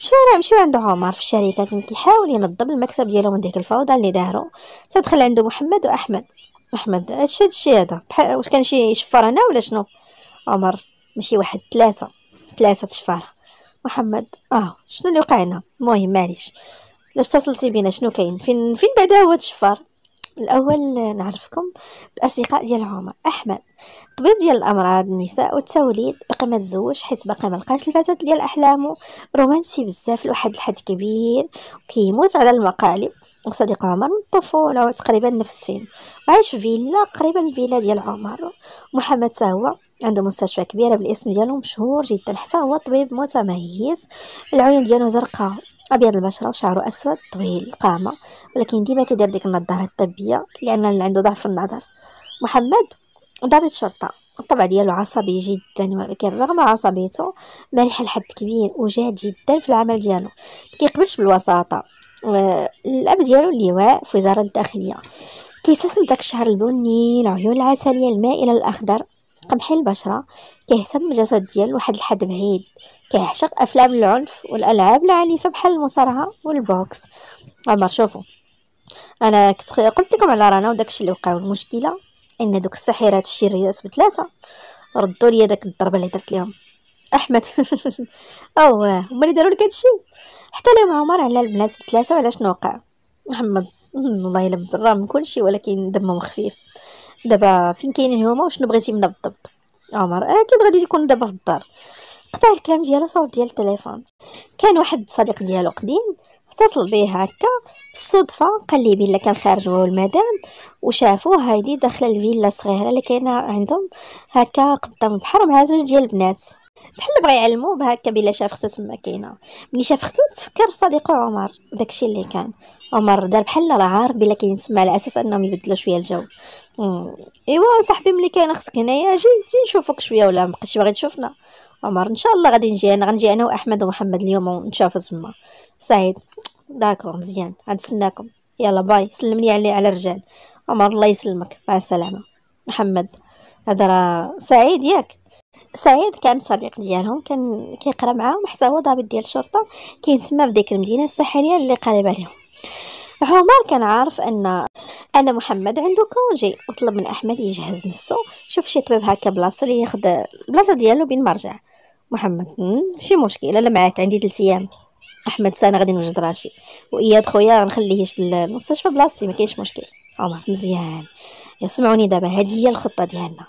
مشاو راه مشاو عند عمر في الشركه كان كيحاول ينظم المكتب ديالو من ديك الفوضى اللي دارو تدخل عنده محمد واحمد احمد اش هادشي هذا واش كان شي شفار هنا ولا شنو عمر ماشي واحد ثلاثه ثلاثه تشفار محمد اه شنو اللي وقع هنا المهم معليش لاش اتصلتي بينا شنو كاين فين فين بعدا هو الشفار الأول نعرفكم بأصدقاء ديال عمر أحمد طبيب ديال الأمراض النساء والتوليد باقي ما تزوج حيت باقي ما لقاش الفتاة ديال أحلامه رومانسي بزاف لواحد الحد كبير كيموت على المقالب وصديق عمر من الطفولة تقريبا نفس السن عايش في فيلا قريبة للفيلا ديال عمر محمد هو عنده مستشفى كبيره بالاسم ديالو مشهور جدا حتى هو طبيب متميز العيون ديالو زرقاء ابيض البشره وشعره اسود طويل القامه ولكن ديما كيدير ديك النظاره الطبيه لان عنده ضعف في النظر محمد ضابط شرطه الطبع ديالو عصبي جدا ولكن رغم عصبيته مرح لحد كبير وجاد جدا في العمل ديالو ما كيقبلش بالوساطه الاب ديالو اللواء في وزاره الداخليه كيستسم داك الشعر البني العيون العسليه المائله الاخضر قمحي البشره كيهتم بالجسد ديالو واحد الحد بعيد كيعشق أفلام العنف والألعاب العنيفة بحال المصارعة والبوكس عمر شوفوا أنا كنت قلت لكم على رانا وداكشي اللي وقع المشكله إن دوك الساحرات الشريرات بثلاثة ردوا لي داك الضربة اللي درت لهم احمد اوه هما اللي داروا لك هادشي حكى لهم عمر على البنات بثلاثه وعلى شنو وقع محمد والله الا بالرغم من كلشي ولكن دمهم خفيف دابا فين كاينين هما وشنو بغيتي منا بالضبط عمر اكيد غادي تكون دابا في الدار قطع الكلام ديالو صوت ديال التليفون كان واحد الصديق ديالو قديم اتصل بيه هكا بالصدفة قال لي بلا كان خارج هو المدام وشافوه هايدي داخله الفيلا الصغيره اللي كاينه عندهم هكا قدام البحر مع زوج ديال البنات بحال بغا يعلمو بهكا بلا شاف ختو تما كاينه ملي شاف ختو تفكر صديقو عمر داكشي اللي كان عمر دار بحال راه عارف بلا كاين تما على اساس انهم يبدلو شويه الجو ايوا صاحبي ملي كاين خصك هنايا جي جي نشوفك شويه ولا مابقيتش باغي تشوفنا عمر ان شاء الله غادي نجي انا غنجي انا واحمد ومحمد اليوم ونشوفو تما سعيد داكور مزيان غنتسناكم يلا باي سلمني علي على الرجال عمر الله يسلمك مع السلامه محمد هذا راه سعيد ياك سعيد كان صديق ديالهم كان كيقرا معاهم حتى هو ضابط ديال الشرطه تما في ديك المدينه الساحليه اللي قريبه عليهم عمر كان عارف ان ان محمد عنده كونجي وطلب من احمد يجهز نفسه شوف شي طبيب هكا بلاصتو اللي ياخذ البلاصه ديالو بين مرجع محمد ماشي مشكل انا معاك عندي 3 ايام احمد سنه غادي نوجد راشي واياد خويا نخليه يشد المستشفى بلاصتي ما كاينش مشكل عمر مزيان يسمعوني دابا هذه هي الخطه ديالنا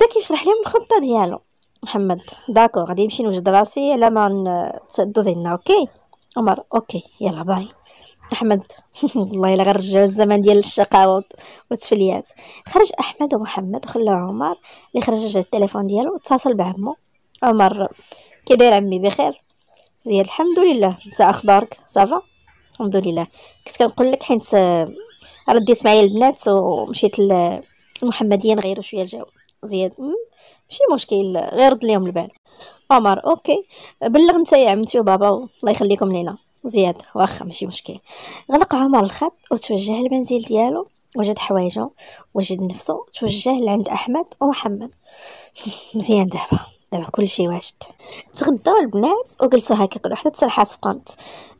بدا كيشرح لهم الخطه ديالو محمد داكو غادي نمشي نوجد راسي على ما تدوز لنا اوكي عمر اوكي يلا باي احمد والله الا غنرجعو الزمن ديال الشقاوة والتفليات خرج احمد ومحمد وخلاه عمر اللي خرج التليفون ديالو اتصل بعمو عمر كي داير عمي بخير زياد الحمد لله انت اخبارك صافا الحمد لله كنت كنقول لك حيت آه، رديت معايا البنات ومشيت المحمديه نغيروا شويه الجو زياد ماشي مشكل غير رد ليهم البال عمر اوكي بلغ انت يا عمتي وبابا الله يخليكم لينا زياد واخا ماشي مشكل غلق عمر الخط وتوجه للمنزل ديالو وجد حوايجه وجد نفسه توجه لعند احمد ومحمد مزيان دابا كل كلشي واجد تغداو البنات وجلسوا هكا كل وحده تسرحات في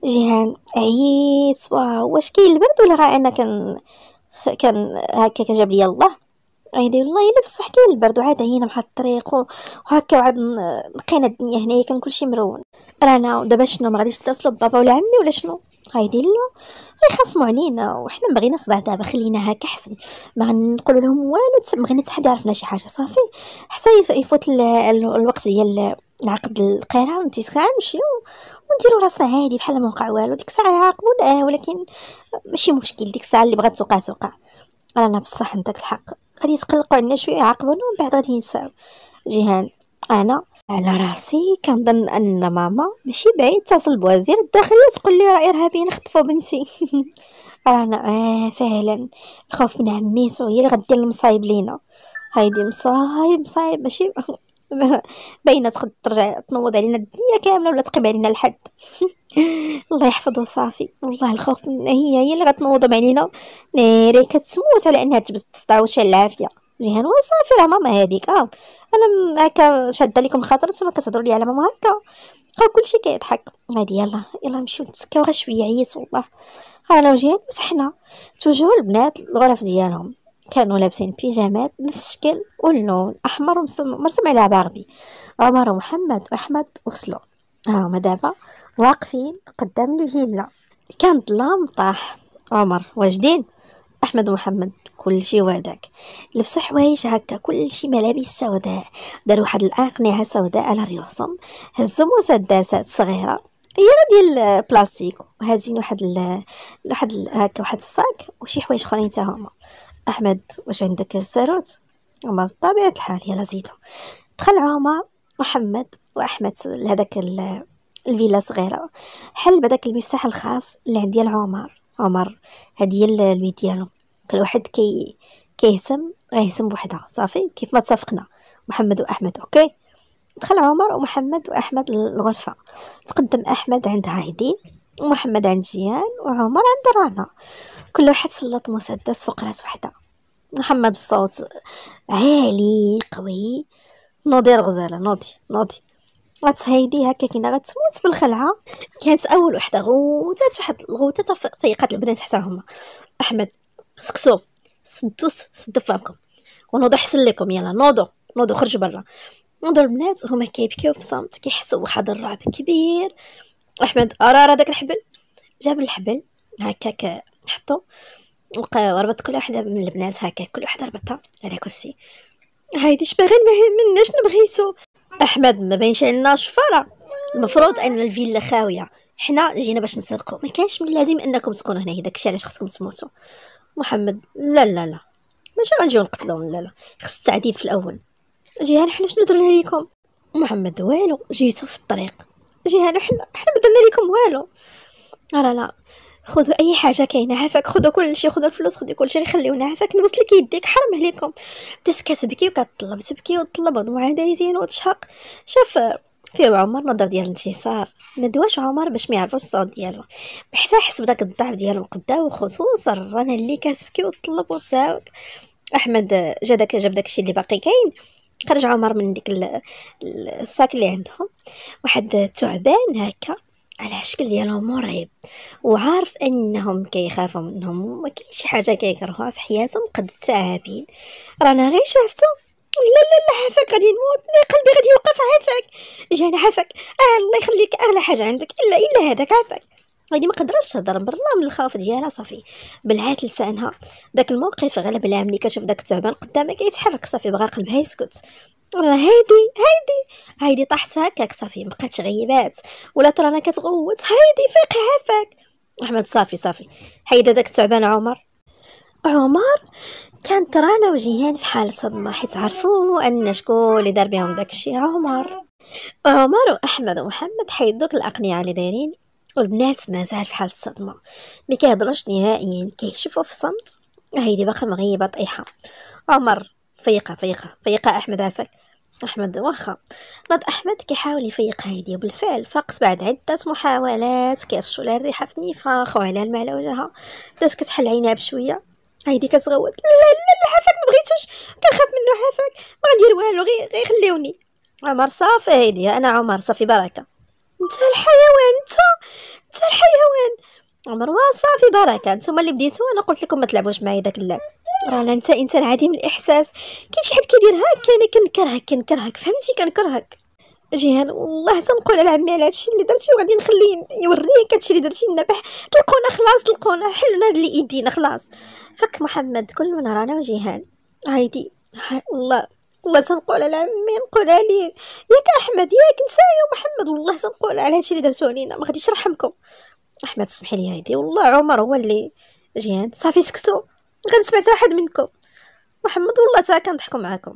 جيهان عييت واو واش كاين البرد ولا غير انا كان كان هكا كجاب لي الله عيدي والله الا بصح كاين البرد وعاد عينا مع الطريق وهكا وعاد لقينا الدنيا هنايا كان كلشي مرون رانا دابا شنو ما غاديش نتصلوا ببابا ولا عمي ولا شنو قايدين له غيخصموا علينا وحنا ما صداع دابا خلينا هكا حسن ما غنقولوا لهم والو ما غينا عرفنا شي حاجه صافي حتى يفوت الوقت ديال نعقد القراءة ساعه نمشيو ونديروا راسنا عادي بحال ما وقع والو ديك الساعة يعاقبونا آه، ولكن ماشي مشكل ديك الساعة اللي بغات توقع توقع رانا بصح عندك الحق غادي يتقلقوا علينا شويه يعاقبونا ومن بعد غادي ينساو جيهان انا على راسي كنظن ان ماما ماشي بعيد تصل بوزير الداخليه تقول لي راه ارهابيين خطفوا بنتي رانا آه فعلا الخوف من عميتو هي اللي غدير المصايب لينا هايدي مصايب مصايب ماشي باينه تقد ترجع تنوض علينا الدنيا كامله ولا تقيم علينا الحد الله يحفظه صافي والله الخوف من هي هي اللي غتنوض علينا ناري كتموت على انها تبدا تستعوش العافيه جيهان وصافي صافي راه ماما هذيك اه انا هكا شاده لكم خاطر نتوما كتهضروا لي على ماما هكا بقاو آه، كلشي كيضحك هادي يلا يلا نمشيو نتسكاو غير شويه عيس والله آه، انا وجيهان مسحنا توجهوا البنات الغرف ديالهم كانوا لابسين بيجامات نفس الشكل واللون احمر مرسم على باغبي عمر ومحمد واحمد وصلوا آه، هما دابا واقفين قدام الفيلا كان ظلام طاح عمر واجدين احمد محمد كل شيء وهداك لبسوا حوايج هكا كل شيء ملابس سوداء داروا واحد الاقنعه سوداء على ريوسهم هزوا مسدسات صغيره هي ديال البلاستيك وهازين واحد واحد هكا واحد الصاك وشي حوايج اخرين حتى هما احمد واش عندك ساروت هما بطبيعه الحال يلا زيدو دخل عمر محمد واحمد لهداك ال... الفيلا صغيره حل بداك المفتاح الخاص اللي عند ديال عمر عمر هادي هي البيت ديالهم كل واحد كي كيهتم غيهتم بوحدها صافي كيف ما تصفقنا محمد واحمد اوكي دخل عمر ومحمد واحمد للغرفه تقدم احمد عند هايدي ومحمد عند جيان وعمر عند رانا كل واحد سلط مسدس فوق راس وحده محمد بصوت عالي قوي نوضي الغزاله نوضي نوضي هايدي هكا كينا غتموت بالخلعه كانت اول وحده غوتات واحد الغوتات فيقات البنات حتى هما احمد سكسو سدو سدو فمكم ونوضو حسن لكم يلا نوضو نوضو خرج برا نوضو البنات هما كيبكيو في صمت كيحسوا بواحد الرعب كبير احمد ارى داك الحبل جاب الحبل هكاك حطو وربط كل وحده من البنات هكاك كل وحده ربطها على كرسي هايدي شباغي ما شنو بغيتو احمد ما بينش عندنا شفاره المفروض ان الفيلا خاويه حنا جينا باش نسرقو ما كانش من اللازم انكم تكونوا هنا داكشي علاش خصكم تموتوا محمد لا لا لا ماشي غنجيو نقتلهم لا لا خص التعذيب في الاول جيهان حنا شنو درنا ليكم محمد والو جيتو في الطريق جيهان حنا حنا ما درنا ليكم والو لا لا خذوا اي حاجه كاينه عافاك خذوا كلشي خذوا الفلوس خذوا كلشي شيء خليونا عافاك لك يديك حرام عليكم بدات كتبكي وكتطلب تبكي وتطلب عضو عاده يزين وتشهق شاف فيه عمر نظر ديال الانتصار ما دواش عمر باش ما يعرفوش الصوت ديالو بحال حس بداك الضعف ديالو قداه وخصوصا رانا اللي كتبكي وتطلب وتساوك احمد جا داك جاب داكشي اللي باقي كاين خرج عمر من ديك الساك اللي عندهم واحد تعبان هكا على الشكل ديالهم مرعب وعارف انهم كيخافوا منهم وما كاين شي حاجه كيكرهوها في حياتهم قد التعابين رانا غير شافتو لا لا لا عافاك غادي نموت قلبي غادي يوقف عافاك جانا عافاك آه الله يخليك اغلى حاجه عندك الا الا هذاك عافاك غادي ما قدرتش تهضر برا من الخوف ديالها صافي بلعات لسانها داك الموقف غلب لها ملي كتشوف داك الثعبان قدامها كيتحرك صافي بغا قلبها يسكت هايدي آه، هايدي هايدي طاحت هكاك صافي مبقاتش غيبات ولا ترانا كتغوت هايدي فيقي عافاك احمد صافي صافي هايدا داك الثعبان عمر عمر كان ترانا وجيهان في حالة صدمة حيت عرفوا ان شكون اللي دار بهم داكشي عمر عمر واحمد ومحمد حيدوك الاقنعة اللي دايرين والبنات مازال في حالة صدمة ما كيهضروش نهائيا كيشوفوا في صمت هيدي باقا مغيبة طيحة عمر فيقة فيقة فيقة أحمد عافاك أحمد واخا نض أحمد كيحاول يفيق هيدي وبالفعل فاقت بعد عدة محاولات كيرشوا لها الريحة في نيفاخ وعلى الماء على وجهها بدات كتحل عينها بشوية هيدي كتغوت لا لا لا حافاك ما بغيتوش كنخاف منو حافاك ما غندير والو غير غير خليوني عمر صافي هيدي انا عمر صافي بركه انت الحيوان انت انت الحيوان عمر صافي بركه نتوما اللي بديتو انا قلت لكم ما تلعبوش معايا داك اللعب رانا انت انسان عديم الاحساس كاين شي حد كيدير هكا انا كنكرهك كنكرهك فهمتي كنكرهك جيهان والله تنقول على عمي على هادشي اللي درتي وغادي نخليه يوريك هادشي اللي درتي النبح تلقونا خلاص تلقونا حلنا هاد اللي يدينا خلاص فك محمد كل من رانا وجيهان هايدي والله والله تنقول على عمي نقول عليه ياك احمد ياك نسايا محمد والله تنقول على هادشي اللي درتو علينا ما غاديش نرحمكم احمد سمحي لي هايدي والله عمر هو اللي جيهان صافي سكتو غنسمع حتى واحد منكم محمد والله تا كنضحكوا معاكم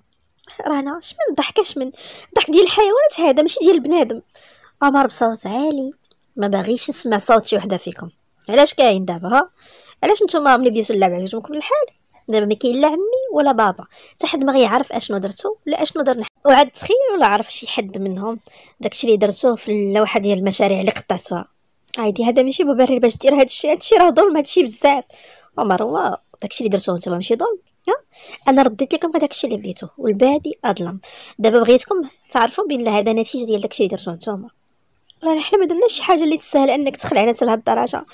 رانا اش من ضحك اش من ضحك ديال الحيوانات هذا ماشي ديال بنادم عمر بصوت عالي ما باغيش نسمع صوت شي وحده فيكم علاش كاين دابا ها علاش نتوما ملي بديتو اللعب عجبكم الحال دابا ما كاين لا عمي ولا بابا حتى حد ما غيعرف اشنو درتو لا اشنو درنا وعاد تخيل ولا عرف شي حد منهم داكشي اللي درتوه في اللوحه ديال المشاريع اللي قطعتوها هادي هذا ماشي مبرر باش دير هادشي هادشي راه ظلم هادشي بزاف عمر داكشي اللي درتوه نتوما ماشي ظلم انا رديت لكم هذاك الشيء اللي بديتو والبادي اظلم دابا بغيتكم تعرفوا بان هذا نتيجه ديال داك الشيء اللي درتوه نتوما راه حنا ما درناش شي حاجه اللي تسهل انك تخلعنا حتى لهاد الدرجه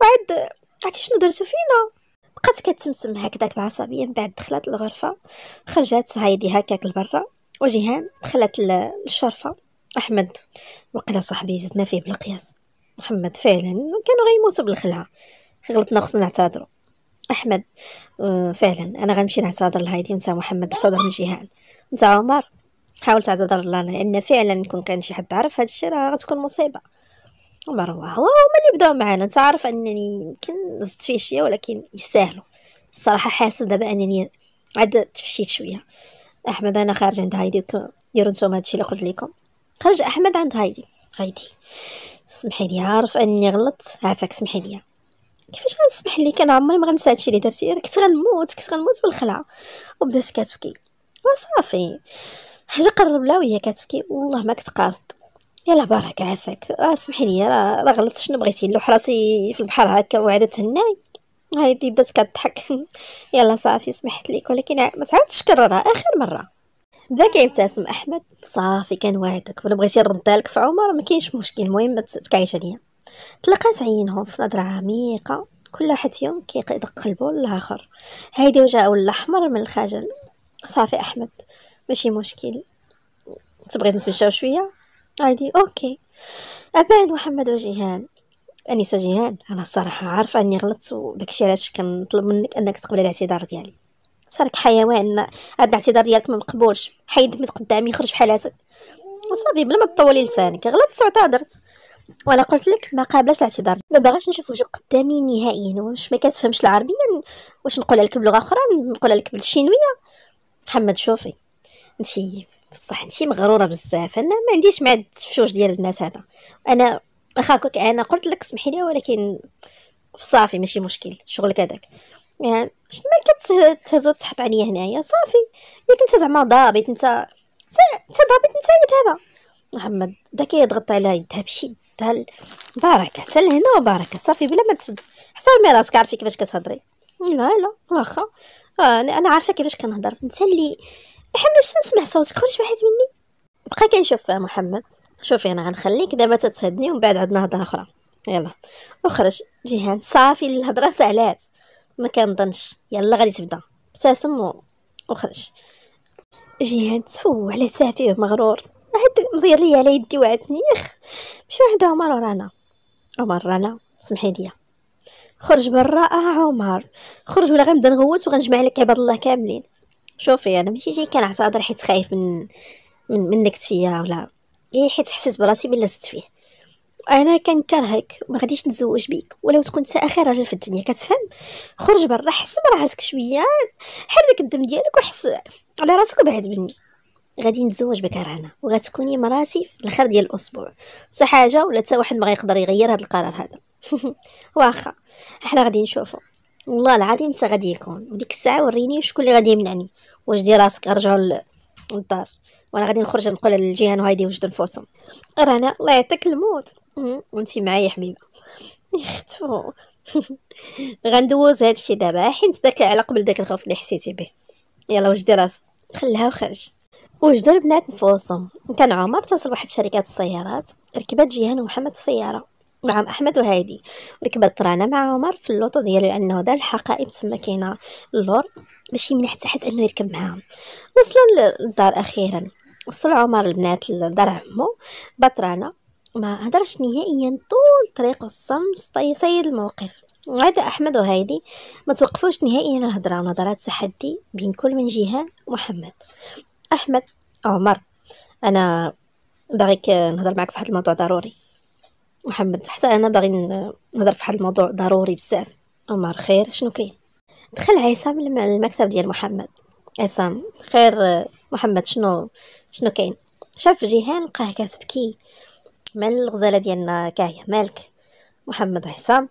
وعاد عرفتي شنو درتو فينا بقات كتسمسم هكذاك بعصبيه من بعد دخلت الغرفه خرجت هايدي هكاك لبرا وجيهان دخلت للشرفه احمد وقلا صاحبي زدنا فيه بالقياس محمد فعلا كانوا غيموتوا بالخلعه غلطنا خصنا نعتذروا احمد آه، فعلا انا غنمشي نعتذر لهايدي ونسى محمد اعتذر من جهان ونسى عمر حاول تعتذر لنا لان فعلا كون كان شي حد عرف هذا الشيء راه غتكون مصيبه عمر هو هما اللي بداو معانا انت عارف انني يمكن زدت فيه شويه ولكن يستاهلوا الصراحه حاسه دابا انني عاد تفشيت شويه احمد انا خارج عند هايدي ديروا نتوما هادشي اللي قلت لكم خرج احمد عند هايدي هايدي سمحي لي عارف اني غلطت عافاك سمحي لي كيفاش غنسمح لي كان عمري ما غنسى هادشي اللي درتي إيه؟ كنت غنموت كنت غنموت بالخلعه وبدات كتبكي وصافي حاجه قرب لها وهي كتبكي والله ما كنت قاصد يلا بارك عافاك راه سمحي لي راه راه غلطت شنو بغيتي نلوح راسي في البحر هكا وعاد تهناي هايدي بدات كضحك يلا صافي سمحت ليك ولكن ما تعاودش تكررها اخر مره بدا كيبتسم احمد صافي كان وعدك ولا بغيتي نردها لك في عمر ما كاينش مشكل المهم ما تكعيش عليا تلقات عينهم في نظرة عميقة كل واحد فيهم كيدق قلبو للاخر هادي وجاو الاحمر من الخجل صافي احمد ماشي مشكل تبغي نتمشاو شويه عادي اوكي ابعد محمد وجيهان أنيسة جيهان انا الصراحه عارفه اني غلطت وداكشي علاش كنطلب منك انك تقبل الاعتذار ديالي صارك حيوان هاد الاعتذار ديالك ما مقبولش حيد من قدامي خرج بحال هكا صافي بلا ما تطولي لسانك غلطت واعتذرت وانا قلت لك ما قابلش الاعتذار ما باغاش نشوف وجهك قدامي نهائيا واش ما كتفهمش العربيه واش نقولها لك بلغه اخرى نقولها لك بالشينويه محمد شوفي انت بصح انت مغروره بزاف انا ما عنديش مع التفشوش ديال الناس هذا انا اخاك انا قلت لك سمحي لي ولكن صافي ماشي مشكل شغلك هذاك يعني شنو ما كتهزو تحط عليا هنايا صافي ياك انت زعما ضابط انت انت ضابط انت دابا محمد بدا كيضغط على يدها بشده تاع بركه حتى هنا بركه صافي بلا ما تسد حسالمي راسك عارفه كيفاش كتهضري لا لا واخا آه، انا عارفه كيفاش كنهضر انت اللي حملش نسمع صوتك خرج واحد مني بقى كنشوف فيها محمد شوفي انا غنخليك دابا تتهدني ومن بعد عندنا هضره اخرى يلا اخرج جيهان صافي الهضره سالات ما كنظنش يلا غادي تبدا ابتسم وخرج جيهان تفو على تافيه مغرور واحد مزير ليا على يدي وعدني يخ مشى وحده عمر ورانا عمر رانا سمحي ليا خرج برا اه عمر خرج ولا غنبدا نغوت وغنجمع لك عباد الله كاملين شوفي انا ماشي جاي كنعتذر حيت خايف من من منك تيا ولا غير إيه، حيت حسيت براسي ملي زدت فيه انا كنكرهك ما غاديش نتزوج بيك ولو تكون انت اخر راجل في الدنيا كتفهم خرج برا حس براسك شويه حرك الدم ديالك وحس على راسك وبعد مني غادي نتزوج بكرهنه وغتكوني مراتي في الاخر ديال الاسبوع صح حاجه ولا حتى واحد ما يقدر يغير هذا القرار هذا واخا حنا غادي نشوفو والله العظيم حتى غادي يكون وديك الساعه وريني شكون اللي غادي يمنعني واش دير راسك رجعوا للدار وانا غادي نخرج نقول للجيهان وهايدي وجدوا نفوسهم رانا الله يعطيك الموت وانت معايا حبيبه يختفو غندوز هادشي دابا حيت داك على قبل داك الخوف اللي حسيتي به يلا واش دير راسك خليها وخرج وجدوا البنات نفوسهم كان عمر تصل واحد شركات السيارات ركبت جيهان ومحمد في سيارة مع أحمد وهادي ركبت رانا مع عمر في اللوطو ديالو لأنه دار الحقائب تما كاينة اللور باش يمنح حتى حد أنه يركب معاهم وصلوا للدار أخيرا وصل عمر البنات لدار عمو بطرانا ما هدرش نهائيا طول طريق الصمت سيد الموقف عدا احمد وهايدي ما توقفوش نهائيا الهضره ونظرات تحدي بين كل من جهه محمد احمد عمر آه، انا باغيك نهضر معك في واحد الموضوع ضروري محمد حتى انا باغي نهضر في واحد الموضوع ضروري بزاف عمر خير شنو كاين دخل عصام للمكتب ديال محمد عصام خير محمد شنو شنو كاين شاف جيهان لقاه كتبكي مال الغزاله ديالنا كاية مالك محمد عصام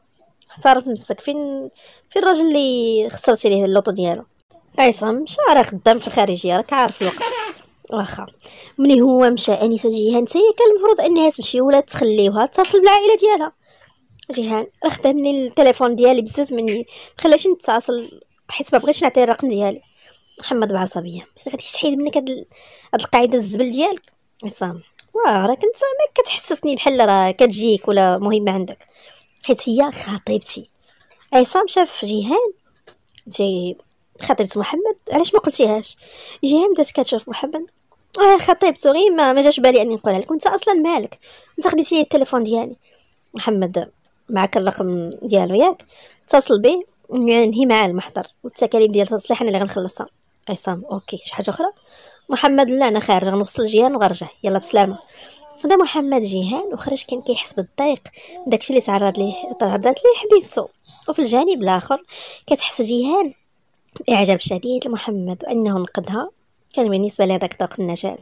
صارت نفسك فين فين الراجل اللي خسرتي ليه اللوطو ديالو عصام مشى راه خدام في الخارجيه راك عارف الوقت واخا ملي هو مشى انسه جيهان تاهي كان المفروض انها تمشي ولا تخليوها تتصل بالعائله ديالها جيهان راه خدامني التليفون ديالي بزاف مني مخلاش نتصل حيت ما بغيتش نعطي الرقم ديالي محمد بعصبيه ما غاديش تحيد منك هاد القاعده الزبل ديالك عصام واه راك انت ما كتحسسني بحال راه كتجيك ولا مهمه عندك حيت هي خطيبتي عصام شاف جيهان جاي خطيبة محمد علاش ما قلتيهاش جهه بدات كتشوف محمد اه خطيبته غير ما, ما جاش بالي اني نقولها لك وانت اصلا مالك انت خديتي لي التليفون ديالي محمد معك الرقم ديالو ياك اتصل به ننهي معاه المحضر والتكاليف ديال التصليح انا اللي غنخلصها عصام اوكي شي حاجه اخرى محمد لا انا خارج غنوصل جيهان وغنرجع يلا بسلامه هذا محمد جيهان وخرج كان كيحس بالضيق داكشي اللي تعرض ليه تعرضت ليه حبيبته وفي الجانب الاخر كتحس جيهان إعجاب شديد لمحمد وأنه نقدها كان بالنسبة لي هذاك ذوق النجاة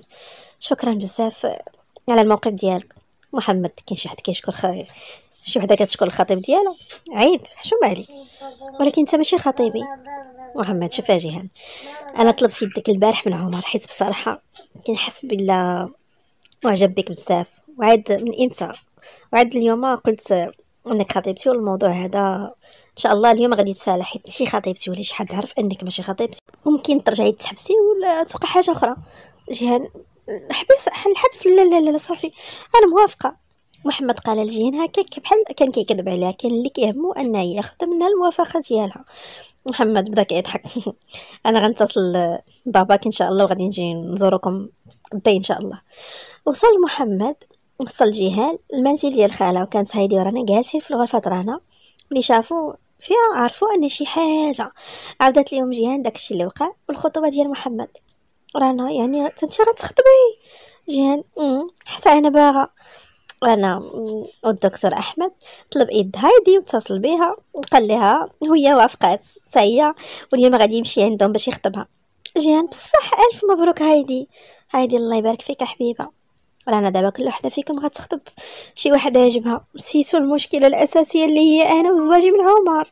شكرا بزاف على الموقف ديالك محمد كاين شي حد كيشكر خايف شي وحده كتشكر الخطيب ديالو عيب حشوم عليك ولكن انت ماشي خطيبي محمد شوف جيهان انا طلبت يدك البارح من عمر حيت بصراحه كنحس بلا معجب بك بزاف وعاد من امتى وعاد اليوم قلت انك خطيبتي والموضوع هذا ان شاء الله اليوم غادي تسالى حيت ماشي خطيبتي ولا شي حد عرف انك ماشي خطيبتي ممكن ترجعي تحبسي ولا توقع حاجه اخرى جيهان الحبس الحبس لا لا لا صافي انا موافقه محمد قال لجهان هكاك بحال كان كيكذب عليها كان اللي كيهمو انها هي منها الموافقه ديالها محمد بدا كيضحك انا غنتصل باباك ان شاء الله وغادي نجي نزوركم غدا ان شاء الله وصل محمد وصل جيهان المنزل ديال خالها وكانت هايدي ورانا جالسين في الغرفه ترانا ملي شافو فيها عرفوا ان شي حاجه عاودت ليهم جيهان داكشي اللي وقع والخطوبه ديال محمد رانا يعني انت غتخطبي جيهان حتى انا باغا رانا والدكتور احمد طلب ايد هايدي واتصل بها وقال لها هي وافقات حتى هي واليوم غادي يمشي عندهم باش يخطبها جيهان بصح الف مبروك هايدي هايدي الله يبارك فيك حبيبه رانا دابا كل وحده فيكم غتخطب شي واحد عجبها نسيتو المشكله الاساسيه اللي هي انا وزواجي من عمر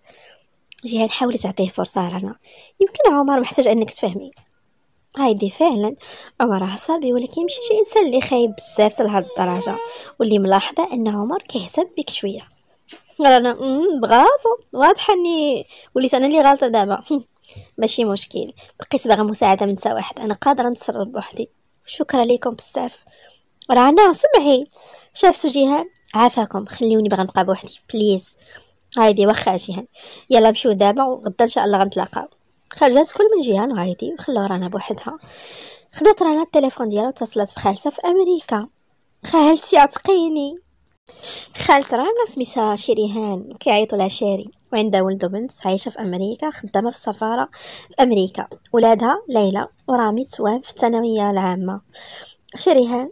جهاد حاولي تعطيه فرصه رانا يمكن عمر محتاج انك تفهمي هايدي فعلا عمر عصبي ولكن ماشي شي انسان اللي خايب بزاف لهاد الدرجه واللي ملاحظه ان عمر كيهتم بك شويه رانا برافو واضحه اني وليت انا اللي غلطه دابا ماشي مشكل بقيت باغا مساعده من تا واحد انا قادره نتصرف بوحدي شكرا لكم بزاف رانا سمعي شاف جيهان عافاكم خليوني بغا نبقى بوحدي بليز هايدي واخا جيهان يلا نمشيو دابا وغدا ان شاء الله غنتلاقاو خرجت كل من جيهان وهايدي وخلو رانا بوحدها خدات رانا التليفون ديالها واتصلت بخالتها في امريكا خالتي عتقيني خالت رانا سميتها شريهان كيعيطوا لها شيري وعندها ولد وبنت عايشه في امريكا خدامه في السفاره في امريكا ولادها ليلى ورامي توان في الثانويه العامه شريهان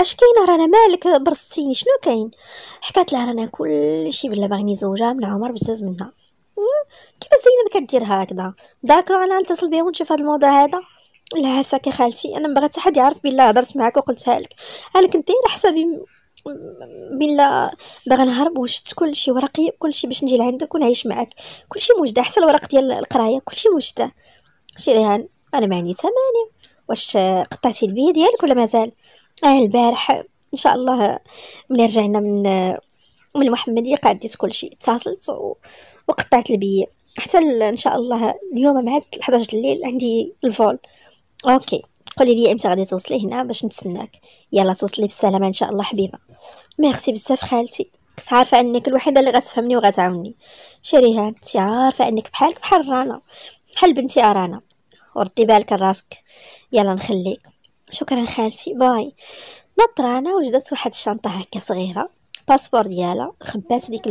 اش كاين رانا مالك برستيني شنو كاين حكات لها رانا كلشي بلا باغيني نزوجها من عمر بزاز منها كيف زينب كدير هكذا داكو انا نتصل بها ونشوف هذا الموضوع هذا لا عفاك يا خالتي انا ما حتى حد يعرف بالله هضرت معاك وقلتها لك انا كنت دايره حسابي م... بلا باغا نهرب وشت كلشي ورقي كلشي باش نجي لعندك ونعيش معاك كلشي موجده حتى الورق ديال القرايه كلشي موجده شي ريهان انا معني ثمانية واش قطعتي البيه ديالك ولا مازال آه البارح ان شاء الله ملي رجعنا من من المحمديه قعدت كلشي اتصلت و... وقطعت البي حتى ان شاء الله اليوم مع 11 الليل عندي الفول اوكي قولي لي امتى غادي توصلي هنا باش نتسناك يلا توصلي بالسلامه ان شاء الله حبيبه ميرسي بزاف خالتي كنت عارفه انك الوحيده اللي غتفهمني وغتعاوني شريهان انت عارفه انك بحالك بحال رانا بحال بنتي رانا وردي بالك راسك يلا نخليك شكرا خالتي باي نطرانة وجدت واحد الشنطة هكا صغيرة باسبور ديالها خبات ديك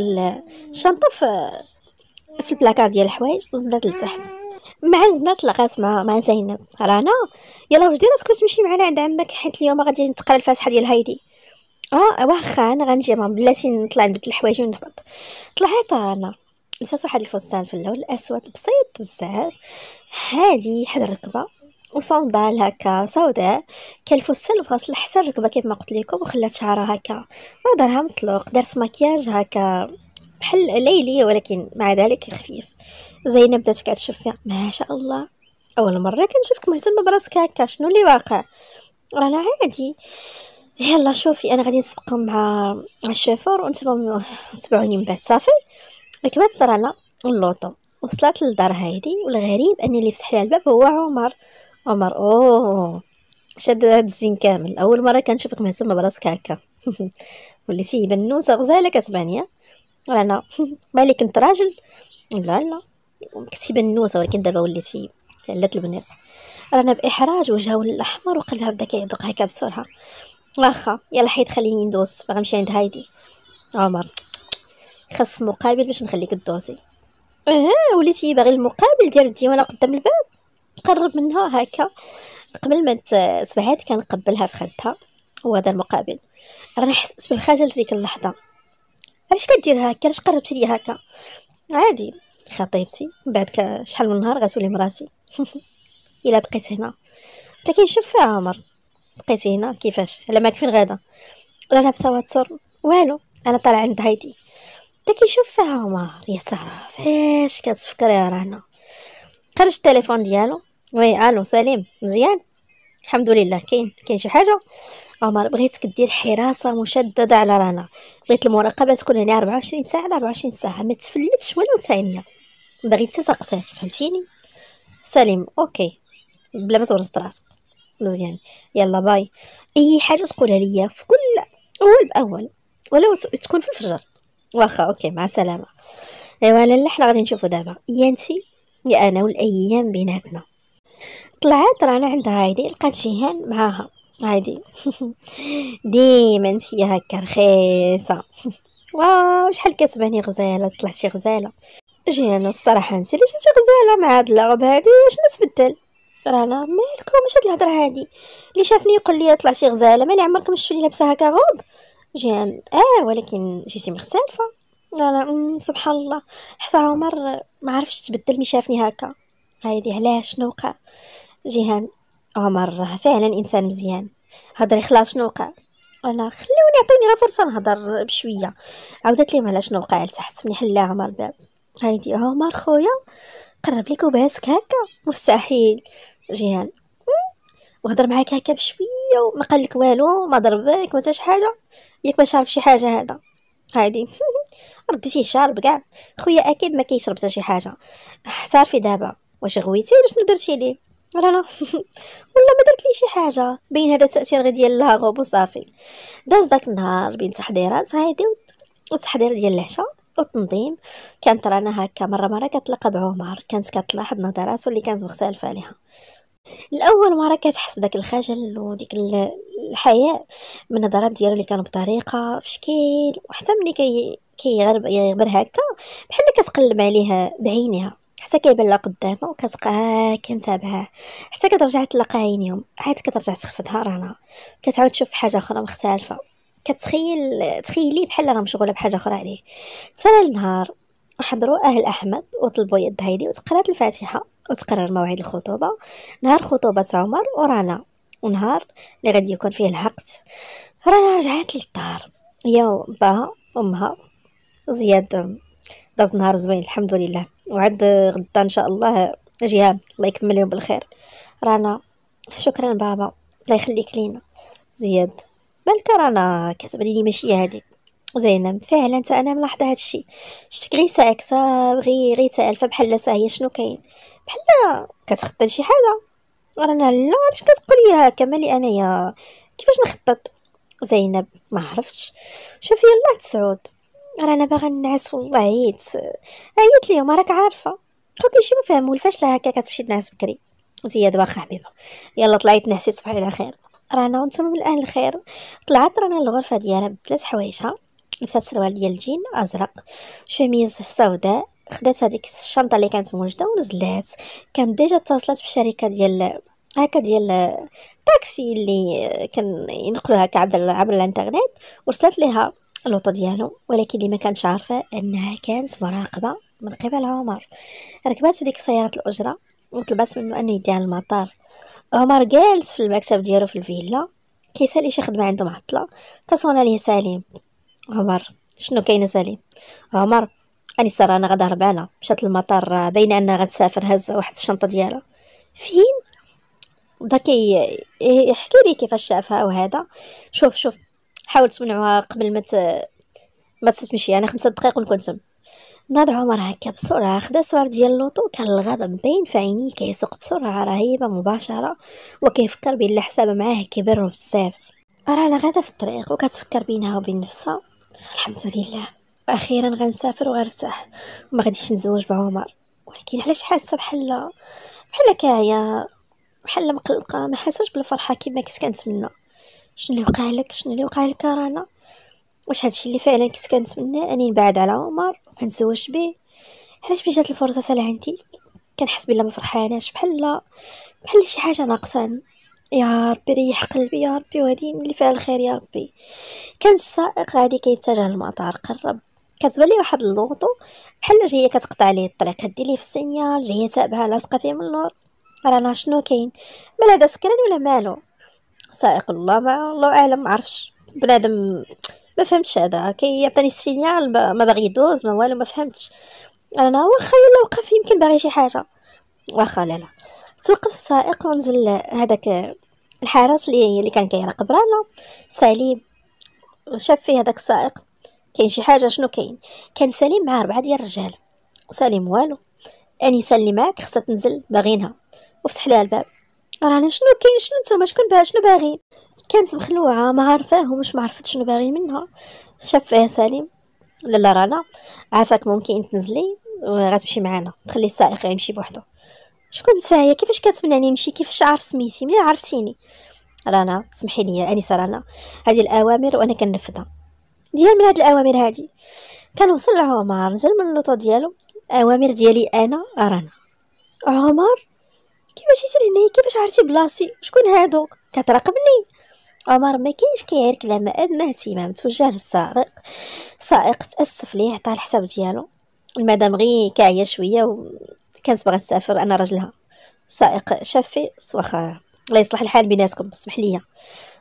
الشنطة في في البلاكار ديال الحوايج وزدات لتحت مع زنات لقات مع مع زينب رانا يلا وجدي راسك تمشي معنا عند عمك حيت اليوم غادي نتقرا الفاتحه ديال هايدي اه واخا انا غنجي ما بلاتي نطلع نبدل الحوايج ونهبط طلعت رانا مشات واحد الفستان في اللون الاسود بسيط بزاف هادي حد الركبه وصندال هكا سوداء كان الفستان وفاصل حتى الركبه كيما قلت لكم وخلات شعرها هكا دارها مطلوق دارت مكياج هكا بحال ليلي ولكن مع ذلك خفيف زينب بدات كتشوف فيها ما شاء الله اول مره كنشوفك مهتمه براسك هكا شنو اللي واقع رانا عادي يلا شوفي انا غادي نسبقكم مع الشيفور وانتم تبعوني من بعد صافي ركبت رانا اللوطو وصلت للدار هادي والغريب اني اللي فتح لها الباب هو عمر عمر اوه شد هاد الزين كامل اول مره كنشوفك مهزمه براسك هكا وليتي بنوسه غزاله كتباني رانا مالي كنت راجل لا لا كنتي بنوسه ولكن دابا وليتي علات البنات رانا باحراج وجهها الاحمر وقلبها بدا كيدق هكا بسرعه واخا يلا حيد خليني ندوز باغا نمشي عند هايدي عمر خاص مقابل باش نخليك دوزي اه وليتي باغي المقابل ديال الديوانه قدام الباب قرب منها هكا قبل ما تبعد كنقبلها في خدها وهذا المقابل راني حسيت بالخجل في ديك اللحظه علاش كدير هكا علاش قربتي ليا هكا عادي خطيبتي من بعد شحال من نهار غتولي مراسي الا بقيت هنا انت كيشوف فيها عمر بقيتي هنا كيفاش على ماك فين غادا لا لابسه واتسور والو انا طالعه عند هايدي انت كيشوف فيها عمر يا ساره فاش كتفكري يا خرج التليفون ديالو وي الو سليم مزيان الحمد لله كاين كاين شي حاجه عمر بغيتك دير حراسه مشدده على رانا بغيت المراقبه تكون هنا 24 ساعه على 24 ساعه ما تفلتش ولا ثانيه باغي انت فهمتيني سليم اوكي بلا ما تورز راسك مزيان يلا باي اي حاجه تقولها ليا في كل اول باول ولو تكون في الفجر واخا اوكي مع السلامه ايوا لالا حنا غادي نشوفو دابا يا انت يا انا والايام بيناتنا طلعت رانا عند هايدي لقات شيهان معاها هايدي ديما انتيا هكا رخيصه واو شحال كتباني غزاله طلعتي غزاله جيهان الصراحه انت اللي جيتي غزاله مع هاد اللعب هادي شنو تبدل رانا مالكم اش هاد الهضره هادي اللي شافني يقول لي طلعتي غزاله مالي عمركم شفتوني لابسه هكا غوب جيهان اه ولكن جيتي مختلفه رانا سبحان الله حتى عمر ما عرفش تبدل مي شافني هكا هايدي علاش شنو وقع جيهان عمر راه فعلا انسان مزيان هضري خلاص شنو وقع انا خلوني عطوني غير فرصه نهضر بشويه عاودت لي على شنو وقع لتحت من حلاها عمر الباب هايدي عمر آه، خويا قرب لك وباسك هكا مستحيل جيهان وهضر معاك هكا بشويه وما قال لك والو ما ضربك ما تاش حاجه ياك ما شرب شي حاجه هذا هادي رديتيه شارب كاع خويا اكيد ما كيشرب حتى شي حاجه احترفي دابا واش غويتي ولا شنو درتي ليه رانا والله ما درت لي شي حاجه بين هذا التاثير غير ديال لاغوب وصافي داز داك النهار بين تحضيرات هادي والتحضير ديال العشاء والتنظيم كانت رانا هكا مره مره كتلقى بعمر كانت كتلاحظ نظرات واللي كانت مختلفه عليها الاول مره كتحس بداك الخجل وديك الحياء من النظرات ديالو اللي كانوا بطريقه في شكل وحتى ملي كي كيغرب يغبر هكا بحال كتقلب عليها بعينيها حتى كيبان لها قدامها وكتبقى كنتابعها حتى كترجع تلقى يوم عاد كترجع تخفضها رانا كتعاود تشوف حاجه اخرى مختلفه كتخيل تخيلي بحال راه مشغوله بحاجه اخرى عليه صار النهار حضروا اهل احمد وطلبوا يد هايدي وتقرات الفاتحه وتقرر موعد الخطوبه نهار خطوبه عمر ورانا ونهار اللي غادي يكون فيه العقد رانا رجعات للدار هي باها امها زياد داز نهار زوين الحمد لله وعد غدا ان شاء الله جهاد الله يكمل بالخير رانا شكرا بابا الله يخليك لينا زياد بالك رانا كاتبه لي ماشي هذيك زينب فعلا انت انا ملاحظه هذا الشيء شتك غير ساعك غير غير تالفه بحال هي شنو كاين بحال كتخطط شي حاجه رانا لا علاش كتقول لي هكا مالي انايا كيفاش نخطط زينب ما عرفتش شوفي الله تسعود رانا باغا نعس والله عييت عييت ليهم راك عارفه بقاو كيجيو فهموا الفاشله هكا كتمشي تنعس بكري زياد واخا حبيبه يلا طلعت نعسيت صباح على خير رانا وانتم من اهل الخير طلعت رانا الغرفه ديالها بثلاث حوايجها لبسات سروال ديال الجين ازرق شوميز سوداء خدات هذيك الشنطه اللي كانت موجوده ونزلات كانت ديجا اتصلت بالشركه ديال هكا ديال تاكسي اللي كان ينقلوها هكا عبر الانترنت ورسلت لها اللوطو ديالو ولكن اللي ما كانتش عارفه انها كانت مراقبه من قبل عمر ركبات في ديك سياره الاجره وطلبات منه انه يديها للمطار عمر جالس في المكتب ديالو في الفيلا كيسالي شي خدمه عنده معطله تصون عليه سليم عمر شنو كاين سليم عمر اني صار انا غدا هربانه مشات للمطار بين انها غتسافر هزه واحد الشنطه ديالها فين بدا كيحكي لي كيفاش شافها وهذا شوف شوف حاول تسمعوها قبل ما ما تمشي يعني خمسة دقائق ونكون تم ناض عمر هكا بسرعة خدا سوار ديال اللوطو كان الغضب باين في عينيه كيسوق بسرعة رهيبة مباشرة وكيفكر بلي حسابه معاه كبر بزاف راه غادا في الطريق وكتفكر بينها وبين نفسها الحمد لله واخيرا غنسافر وغنرتاح وما غاديش نزوج بعمر ولكن علاش حاسه بحال بحال كاية بحال مقلقه ما حاسش بالفرحه كما كنت كنتمنى شنو اللي وقع لك شنو اللي وقع لك رانا واش هادشي اللي فعلا كنت كنتمنى اني نبعد على عمر ما نتزوجش به علاش ملي جات الفرصه سال عندي كنحس بلا ما فرحاناش بحال بحال شي حاجه ناقصاني يا ربي ريح قلبي يا ربي وهادي اللي فيها الخير يا ربي كان السائق غادي كيتجه للمطار قرب كتبان ليه واحد اللوطو بحال جايه كتقطع عليه الطريق كدير ليه في السينيال جايه تابعه لاصقه فيه من النور رانا شنو كاين مالا دا سكران ولا مالو سائق الله ما الله اعلم عرفش بنادم ما فهمتش هذا كي يعطيني السينيال ما باغي يدوز ما والو ما فهمتش انا واخا يلا وقف يمكن باغي شي حاجه واخا لا لا توقف السائق ونزل هذاك الحارس اللي اللي كان كيراقب رانا سليم شاف فيه هذاك السائق كاين شي حاجه شنو كاين كان سليم مع ربعه ديال الرجال سليم والو اني سلمك معاك خصها تنزل باغينها وفتح لها الباب رانا شنو كاين شنو نتوما شكون بها شنو باغي كانت مخلوعه ما عارفاهم ومش ما عرفت شنو باغي منها شاف فيها سليم لالا رانا عافاك ممكن تنزلي وغتمشي معانا تخلي السائق يمشي بوحدو شكون نتايا كيفاش كتمنعني نمشي كيفاش عارف سميتي منين عرفتيني رانا سمحي لي انسه رانا هذه الاوامر وانا كننفذها ديال من هاد الاوامر هادي كنوصل لعمر نزل من اللوطو ديالو اوامر ديالي انا رانا عمر كيفاش يسير هنايا كيفاش عرفتي بلاصتي شكون هادوك كتراقبني عمر ما كاينش كيعرك لما ادنى اهتمام توجه للسائق سائق تاسف ليه عطاه الحساب ديالو المدام غي كاعيه شويه وكانت باغا تسافر انا راجلها سائق شافي واخا الله يصلح الحال بيناتكم سمح ليا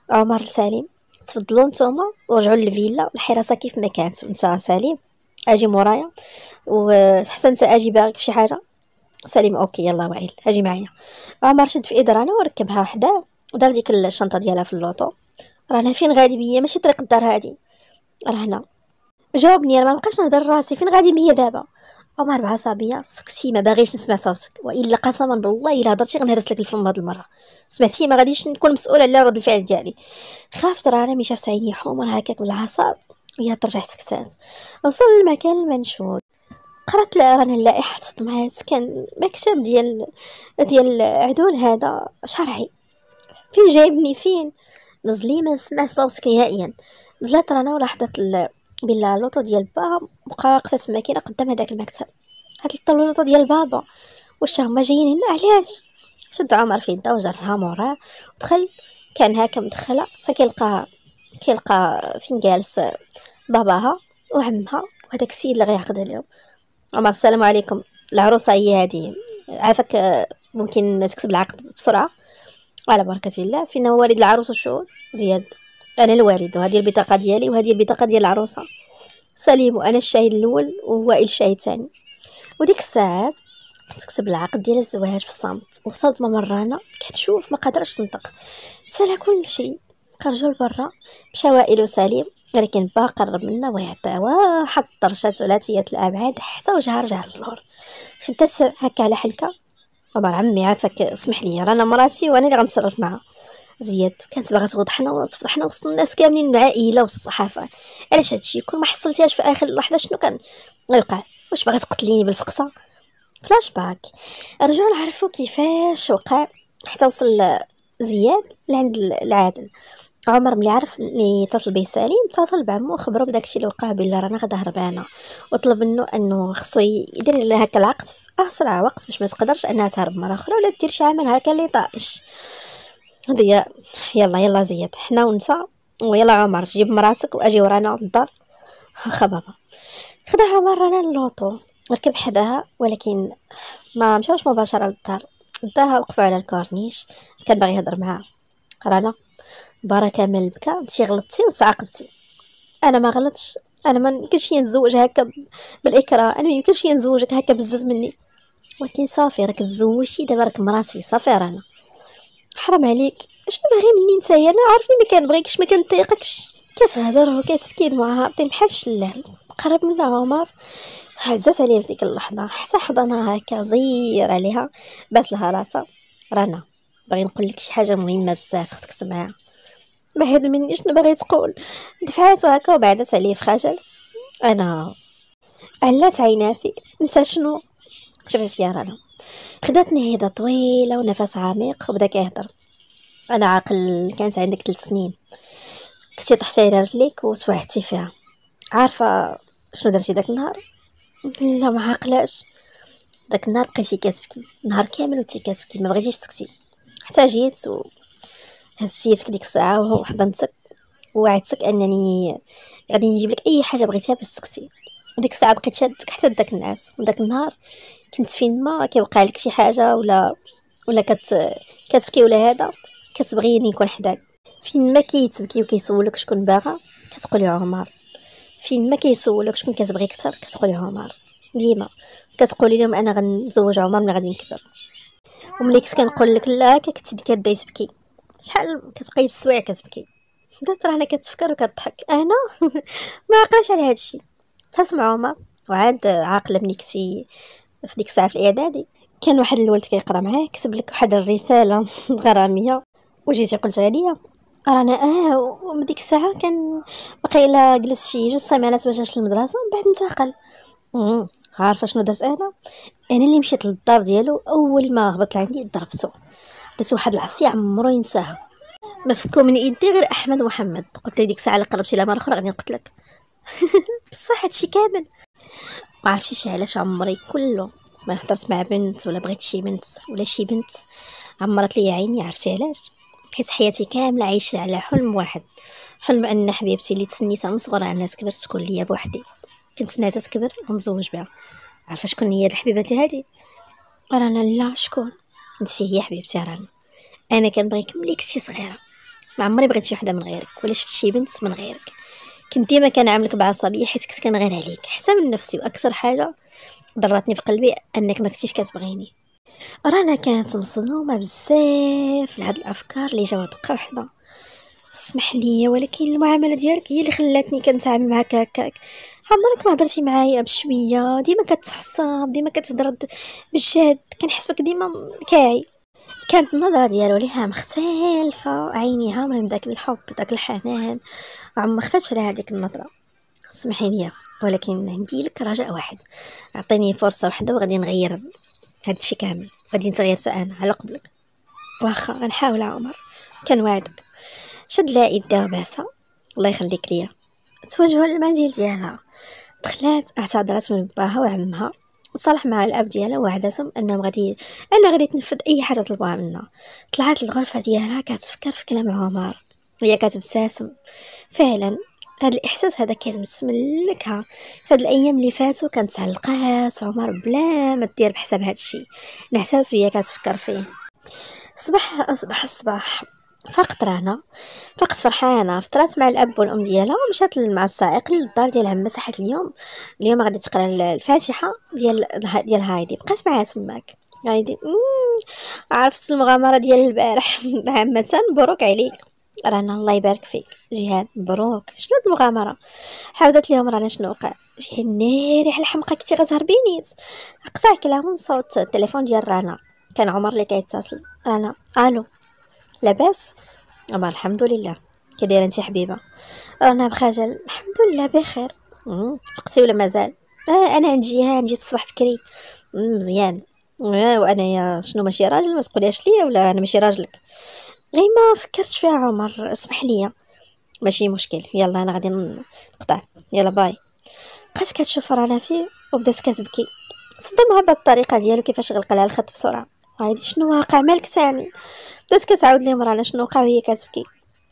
عمر سالم تفضلوا نتوما ورجعوا للفيلا الحراسه كيف ما كانت انت سليم اجي مورايا وحسن انت اجي باغي في شي حاجه سليم اوكي يلا وائل اجي معايا آه، عمر شد في ايد رانا وركبها حداه دار ديك الشنطة ديالها في اللوطو رانا فين غادي بيا ماشي طريق الدار هادي راه هنا جاوبني انا ما بقاش نهضر راسي فين غادي بيا دابا عمر بعصبيه سكتي ما باغيش نسمع صوتك والا قسما بالله الا هضرتي غنهرس لك الفم هاد المره سمعتي ما غاديش نكون مسؤوله على رد الفعل ديالي خافت رانا ملي شافت عيني حمر هكاك بالعصا وهي ترجع سكتات وصل للمكان المنشود قرات رانا اللائحة تصدمات كان مكتب ديال ديال عدول هذا شرعي فين جايبني فين نزلي ما نسمع صوتك نهائيا نزلت رانا ولاحظت بلا لوطو ديال بابا بقى واقفه في كاينة قدام هذاك المكتب هاد اللوطو ديال بابا واش هما جايين هنا علاش شد عمر في يده وجرها موراه ودخل كان هاكا مدخله سكيلقاها كيلقى فين جالس باباها وعمها وهداك السيد اللي غيعقد عليهم عمر السلام عليكم العروسه هي هذه عافاك ممكن تكتب العقد بسرعه على بركه الله فينا والد العروس والشؤون زياد انا الوالد وهذه البطاقه ديالي وهذه البطاقه ديال العروسه سليم وانا الشاهد الاول ووائل الشاهد الثاني وديك الساعات تكتب العقد ديال الزواج في الصمت وصدمه مرانة كتشوف ما قدرش تنطق تسالها كل شيء خرجوا لبرا مشى وائل وسليم ولكن با قرب منا ويعطى واحد الطرشات ثلاثيه الابعاد حتى وجهها رجع للور شدات هكا على حنكه طبعا عمي عافاك اسمح لي رانا مراتي وانا اللي غنتصرف معها زياد كانت باغا توضحنا وتفضحنا وسط الناس كاملين العائله والصحافه علاش هادشي كل ما حصلتيهاش في اخر لحظه شنو كان غيوقع واش باغا تقتليني بالفقصه فلاش باك رجعوا نعرفوا كيفاش وقع حتى وصل زياد لعند العادل عمر ملي عرف اللي اتصل به سليم اتصل بعمو وخبرو بداكشي اللي وقع بلا رانا غدا هربانه وطلب منه انه خصو يدير لها هكا العقد في اسرع وقت باش ما تقدرش انها تهرب مره اخرى ولا دير شي عمل هكا اللي طائش هذيا يلا يلا زيد حنا ونسى ويلا عمر جيب مراسك واجي ورانا للدار واخا بابا عمر رانا للوطو ركب حداها ولكن ما مشاوش مباشره للدار داها وقفوا على الكورنيش كان باغي يهضر معاها رانا بركه من البكا انت غلطتي وتعاقبتي انا ما غلطتش انا ما يمكنش نتزوج هكا بالاكراه انا ما يمكنش نتزوجك هكا بزز مني ولكن صافي راك تزوجتي دابا راك مراسي صافي رانا حرام عليك شنو باغي مني نتايا انا عارفني ما كنبغيكش ما كنطيقكش كتهضر وكتبكي دموعها هابطين بحال الشلال قرب من عمر هزات عليه في ديك اللحظه حتى حضنها هكا زير عليها بس لها راسها رانا باغي نقول لك شي حاجه مهمه بزاف خصك تسمعها ما هاد مني شنو باغي تقول دفعاتو هكا وبعدت عليه في خجل انا علات عينا في انت شنو شوفي فيا رانا خداتني هيدا طويله ونفس عميق وبدا كيهضر انا عاقل كانت عندك ثلاث سنين كنتي طحتي على رجليك وسوحتي فيها عارفه شنو درتي داك النهار لا ما عقلاش داك النهار بقيتي كتبكي نهار كامل وانتي كتبكي ما بغيتيش تسكتي حتى جيت هزيتك ديك الساعه وحضنتك ووعدتك انني غادي نجيب لك اي حاجه بغيتها باش تسكتي ديك الساعه بقيت شادتك حتى داك النعاس وداك النهار كنت فين ما كيوقع لك شي حاجه ولا ولا كت كتبكي ولا هذا كتبغيني نكون حداك فين ما كيتبكي وكيسولك شكون باغا كتقولي عمر فين ما كيسولك شكون كتبغي اكثر كتقولي عمر ديما كتقولي لهم انا غنتزوج عمر ملي غادي نكبر وملي كنت كنقول لك لا كنت كتبدا تبكي شحال كتبقاي بالسوايع كتبكي بدات راه كتفكر وكتضحك انا ما عقلاش على هادشي تسمع عمر وعاد عاقله ملي كنتي في ديك الساعه في الاعدادي كان واحد الولد كيقرا معاه كتب لك واحد الرساله غراميه وجيتي قلت عليا رانا اه ومن ديك الساعه كان بقيلا جلس شي جوج سيمانات باش نمشي للمدرسه من بعد انتقل عارفه شنو درت انا انا اللي مشيت للدار ديالو اول ما هبط عندي ضربته درت واحد العصية عمرو ينساها مفكو من يدي غير احمد محمد قلت ليه ديك الساعه اللي قربتي لها مره اخرى غادي نقتلك بصح هادشي كامل ما عرفتيش علاش عمري كله ما هضرت مع بنت ولا بغيت شي بنت ولا شي بنت عمرت لي عيني عرفتي علاش حيت حياتي كامله عايشه على حلم واحد حلم ان حبيبتي اللي تسنيتها من صغرها انها تكبر تكون ليا بوحدي كنت سناتها تكبر ونزوج بها عارفه شكون هي الحبيبه هذه رانا لا شكون هادشي هي حبيبتي رانا انا كنبغيك ملي كنتي صغيره ما عمري بغيت شي وحده من غيرك ولا شفت شي بنت من غيرك كنت ديما كنعاملك بعصبيه حيت كنت كنغير عليك حتى من نفسي واكثر حاجه ضراتني في قلبي انك ما كنتيش كتبغيني رانا كانت مصدومه بزاف لهاد الافكار اللي جاوا دقه وحده اسمح لي ولكن المعامله ديالك هي اللي خلاتني كنتعامل معاك هكاك عمرك ما هضرتي معايا بشويه ديما كتحصب ديما كتهضر بالجهد كنحس بك ديما كاعي كانت النظرة ديالو ليها مختلفة عينيها من داك الحب داك الحنان عم مخاتش على هذيك النظرة سمحي لي ولكن عندي لك رجاء واحد عطيني فرصة واحدة وغادي نغير هادشي كامل غادي نتغير انا على قبلك واخا غنحاول عمر كنوعدك شد العده باسه الله يخليك ليا توجهوا للمنزل ديالها دخلات اعتذرت من باها وعمها تصالح مع الاب ديالها وعدتهم انهم غادي انا غادي تنفذ اي حاجه طلبوها منها طلعت للغرفه ديالها كتفكر في كلام عمر هي كتبتسم فعلا هاد الاحساس هذا كان متملكها فهاد الايام اللي فاتوا كانت علقات عمر بلا ما دير بحساب الشيء الاحساس وهي كتفكر فيه صباح صباح الصباح فاقت رانا فاقت فرحانه فطرات مع الاب والام ديالها ومشات مع السائق للدار ديالها عمها صحت اليوم اليوم غادي تقرا الفاتحه ديال ديال هايدي بقات معاها تماك هايدي عرفت المغامره ديال البارح عامه مبروك عليك رانا الله يبارك فيك جيهان مبروك شنو هاد المغامره حاودت لهم رانا شنو وقع جيهان ناري على الحمقه كنتي غزهر بينيت قطع كلامهم صوت التليفون ديال رانا كان عمر اللي كيتصل رانا الو لاباس اما الحمد لله كدايره انت حبيبه رانا بخجل الحمد لله بخير فقتي ولا مازال آه انا نجي ها نجي الصباح بكري مزيان آه وانايا شنو ماشي راجل ما تقوليش ليا ولا انا ماشي راجلك غير ما فكرت فيها عمر اسمح ليا ماشي مشكل يلا انا غادي نقطع يلا باي بقات كتشوف رانا فيه وبدات كتبكي صدمها بهاد الطريقه ديالو كيفاش غلق لها الخط بسرعه هادي شنو واقع مالك تاني بدات كتعاود لي مرا على شنو وقع وهي كتبكي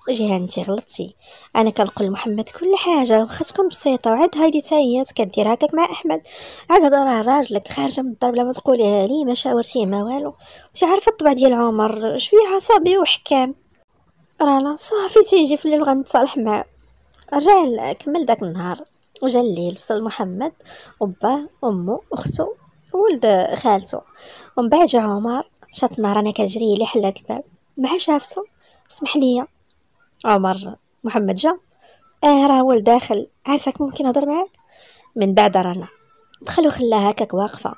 جيها انت غلطتي انا كنقول لمحمد كل حاجه واخا تكون بسيطه وعاد هادي حتى هي كدير هكاك مع احمد عاد هذا راه راجلك خارجه من الدار بلا ما تقوليها ليه ما شاورتيه ما والو انت عارفه الطبع ديال عمر شويه عصبي وحكام رانا صافي تيجي في الليل وغنتصالح معاه رجع كمل داك النهار وجا الليل وصل محمد وباه امه اختو ولد خالته ومن بعد جا عمر مشات النهار انا كنجري لي حلات الباب مع شافته سمح لي عمر محمد جا اه راه ولد داخل عافاك ممكن نهضر معاك من بعد رانا دخل وخلاها هكاك واقفه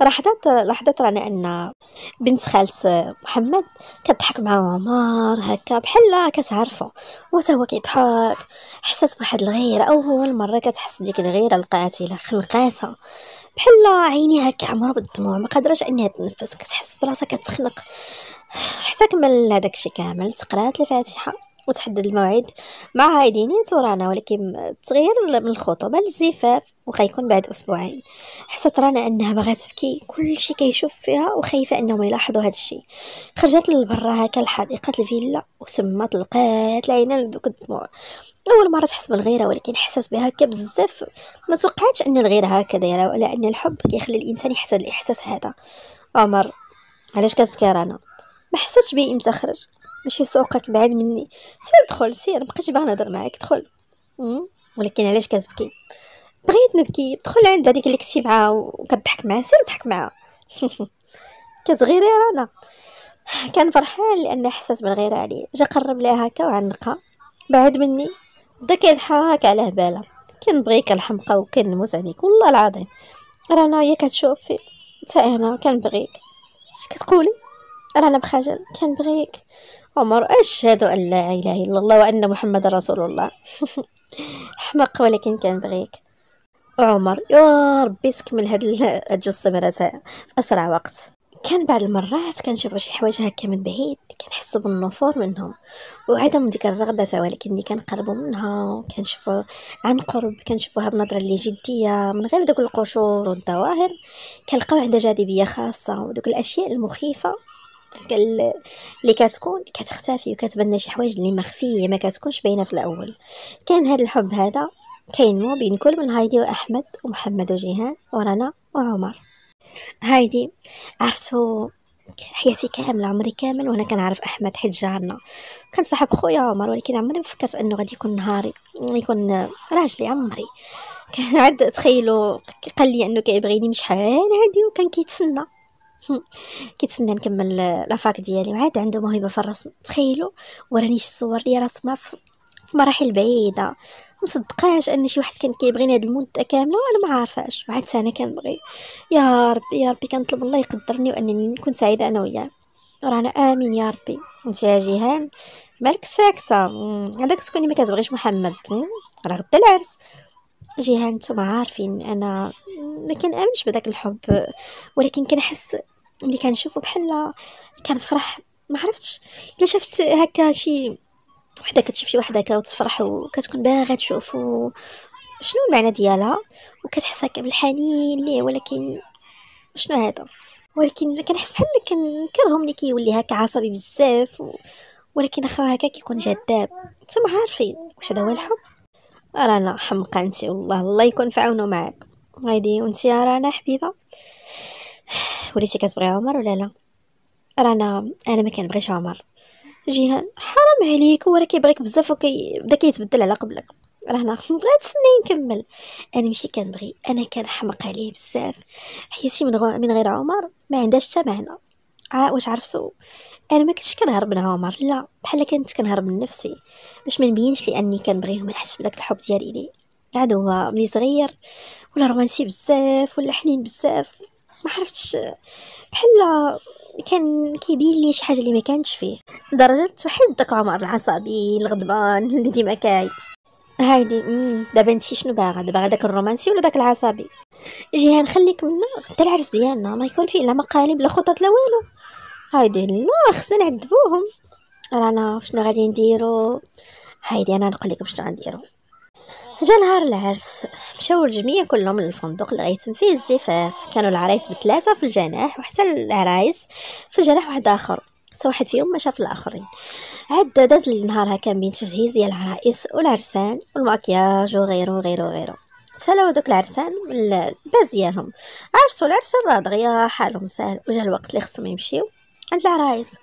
لاحظت لاحظت رانا ان بنت خالة محمد كتضحك مع عمر هكا بحال كتعرفو وتا هو كيضحك حسات بواحد الغيره اول مره كتحس بديك الغيره القاتله خلقاتها بحال عينيها كعمرة بالدموع ما قادراش انها تنفس كتحس براسها كتخنق حتى كمل هذاك الشيء كامل تقرات الفاتحه وتحدد الموعد مع هايديني تورانا ولكن تغير من الخطوبة للزفاف وغيكون بعد أسبوعين حست رانا أنها باغا تبكي كل شي كيشوف فيها وخايفة أنهم يلاحظوا هذا الشيء خرجت للبرا هكا لحديقة الفيلا وسما طلقات العينين دوك الدموع اول مره تحس بالغيره ولكن حسس بها هكا بزاف ما توقعتش ان الغيره هكا دايره ولا ان الحب كيخلي الانسان يحس الاحساس هذا عمر علاش كتبكي رانا ما حسيتش بيه امتى خرج ماشي سوقك بعد مني سير دخل سير مبقيتش باغا نهضر معاك دخل ولكن علاش كتبكي بغيت نبكي دخل عند هذيك اللي كنتي معاها وكضحك معاها سير ضحك معاها كتغيري رانا كان فرحان لان حسات بالغيرة عليه جا قرب ليها هكا وعنقها بعد مني بدا كيضحك على هباله كنبغيك الحمقى وكنموس عليك والله العظيم رانا هي كتشوف فيك حتى انا كنبغيك اش كتقولي رانا بخجل كنبغيك عمر اشهد ان لا اله الا الله وان محمد رسول الله حمق ولكن كنبغيك عمر يا ربي تكمل هاد الجوج في اسرع وقت كان بعض المرات كنشوف شي حوايج هكا من بعيد كنحس بالنفور منهم وعدم ديك الرغبه فيها ولكن كنقربوا منها كنشوف عن قرب كنشوفوها بنظره اللي جديه من غير دوك القشور والظواهر كنلقاو عندها جاذبيه خاصه ودوك الاشياء المخيفه اللي كتكون كتختفي وكتبان شي حوايج اللي مخفيه ما كتكونش باينه في الاول كان هذا الحب هذا مو بين كل من هايدي واحمد ومحمد وجيهان ورنا وعمر هايدي عرفتو حياتي كامله عمري كامل وانا كنعرف احمد حيت جارنا كان صاحب خويا عمر ولكن عمري ما فكرت انه غادي يكون نهاري يكون راجلي عمري كان عاد تخيلوا قال لي انه كيبغيني مش حال هادي وكان كيتسنى كيتسنى نكمل لافاك ديالي وعاد عنده موهبه في الرسم تخيلوا وراني شي صور لي رسمه في مراحل بعيده مصدقاش ان شي واحد كان كيبغيني هاد المده كامله وانا ما عارفاش وعاد انا كنبغي يا ربي يا ربي كنطلب الله يقدرني وانني نكون سعيده انا وياه رانا امين يا ربي انت يا جيهان مالك ساكته هذاك تكوني ما كتبغيش محمد راه غدا العرس جيهان نتوما عارفين انا ما كنامنش بداك الحب ولكن كنحس ملي كنشوفو بحال كنفرح ما عرفتش الا شفت هكا شي وحده كتشوف شي وحده هكا وتفرح وكتكون باغا تشوفو شنو المعنى ديالها وكتحس هكا بالحنين ليه ولكن شنو هذا ولكن كنحس بحال كنكرهو ملي كيولي هكا عصبي بزاف ولكن اخا هكا كيكون جذاب نتوما عارفين واش هذا هو الحب رانا حمقانتي والله الله يكون في عونو معاك غادي وانتي رانا حبيبة وليتي كتبغي عمر ولا لا رانا انا ما كنبغيش عمر جيهان حرام عليك هو راه كيبغيك بزاف وكي بدا كيتبدل على قبلك راه انا غير نستنى نكمل انا ماشي كنبغي انا كنحمق عليه بزاف حياتي من, من غير عمر ما عندهاش حتى معنى عا اه، واش عرفتو انا ما كنتش كنهرب من عمر لا بحال كنت كنهرب من نفسي باش ما نبينش لاني كنبغيهم نحس بداك الحب ديالي لي عاد هو ملي صغير ولا رومانسي بزاف ولا حنين بزاف ما عرفتش بحال كان كيبين لي شي حاجه اللي ما كانتش فيه درجه واحد داك عمر العصبي الغضبان اللي ديما كاي هايدي مم، دابا انت شنو باغا دابا داك الرومانسي ولا داك العصبي جيها نخليك منا حتى العرس ديالنا ما يكون فيه لا مقالب لا خطط لا والو هايدي لا خصنا نعذبوهم رانا شنو غادي نديرو هايدي انا نقول لكم شنو غنديرو جا نهار العرس مشاو الجميع كلهم للفندق اللي غيتم فيه الزفاف كانوا العرايس بثلاثه في الجناح وحتى العرايس في جناح واحد اخر حتى واحد فيهم ما شاف الاخرين عاد داز نهارها كاملين بين تجهيز ديال العرائس والعرسان والمكياج وغيره وغيره وغيره سالاو دوك العرسان الباس الباز ديالهم عرسوا العرسان راه دغيا حالهم ساهل وجا الوقت اللي خصهم يمشيو عند العرايس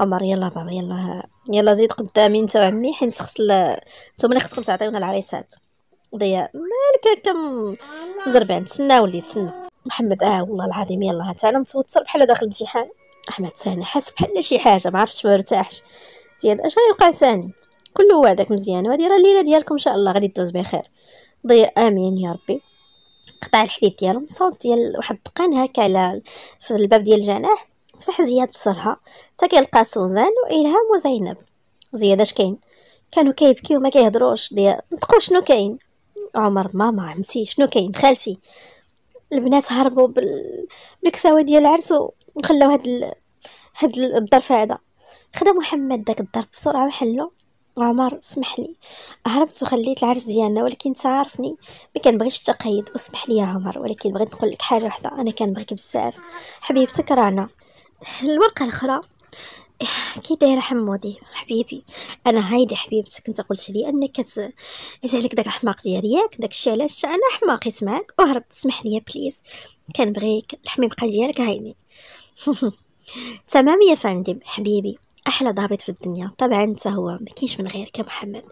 عمر يلا بابا يلا يلا زيد قدامي نتا وعمي حيت خص نتوما اللي خصكم تعطيونا العريسات ضيا مالك كم زربان تسناو وليد تسنى محمد اه والله العظيم يلا تعالى متوتر بحال داخل امتحان احمد ثاني حاس بحال شي حاجه ما عرفتش ما ارتاحش زياد اش غيوقع ثاني كله هذاك مزيان وهذه راه الليله ديالكم ان شاء الله غادي تدوز بخير ضي امين يا ربي قطع الحديد ديالهم صوت ديال واحد الدقان هكا على في الباب ديال الجناح بصح زياد بصرها حتى كيلقى سوزان والهام وزينب زياد اش كاين كانوا كيبكيو وما كيهضروش ديال نطقوا شنو كاين عمر ماما عمتي شنو كاين خالتي البنات هربوا بال... بالكساوه ديال العرس وخلاو هاد هاد الظرف هذا خدا محمد داك الضرب بسرعه وحلو عمر اسمح لي هربت وخليت العرس ديالنا ولكن تعرفني ما كنبغيش التقيد اسمح لي يا عمر ولكن بغيت نقول لك حاجه واحده انا كنبغيك بزاف حبيبتك رانا الورقه الاخرى كي دايره حمودي حبيبي انا هايدي حبيبتك انت قلت لي انك كت داك الحماق ديالي ياك داكشي علاش انا حماقيت معاك وهربت اسمح لي بليز كنبغيك الحميمقه ديالك هايدي تمام يا فندم حبيبي احلى ضابط في الدنيا طبعا انت هو ما من غيرك يا محمد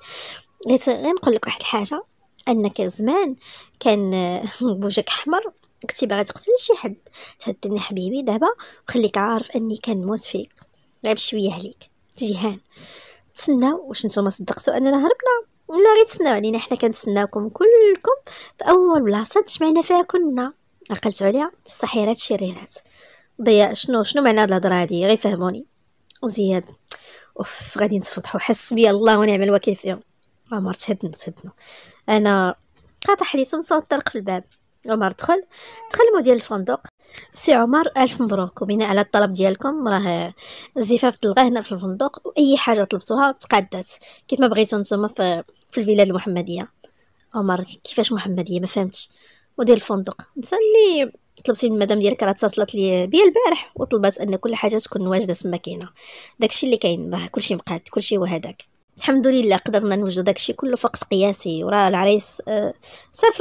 غير نقول لك واحد الحاجه انك زمان كان بوجهك احمر كنتي باغي تقتل شي حد تهدني حبيبي دابا وخليك عارف اني كنموت فيك غير بشويه عليك جيهان تسناو واش نتوما صدقتوا اننا هربنا لا غير تسناو علينا حنا كنتسناوكم كلكم في اول بلاصه تجمعنا فيها كلنا عقلتوا عليها الصحيرات شريرات ضياء شنو شنو معنى هاد الهضره هادي غير فهموني وزياد اوف غادي نتفضحوا حسبي الله ونعم الوكيل فيهم عمر تهدنا تهدنا انا قاطع حديث صوت طرق في الباب عمر دخل دخل مدير الفندق سي عمر الف مبروك وبناء على الطلب ديالكم راه الزفاف تلقاه هنا في الفندق واي حاجه طلبتوها تقادات كيف ما بغيتو نتوما في, في البلاد المحمديه عمر كيفاش محمديه ما فهمتش مدير الفندق انت اللي طلبتي من مدام ديالك راه اتصلت لي بيا البارح وطلبات ان كل حاجه تكون واجده تما كاينه داكشي اللي كاين راه كلشي مقاد كلشي هو هذاك الحمد لله قدرنا نوجدو داكشي كله فقط قياسي وراه العريس آه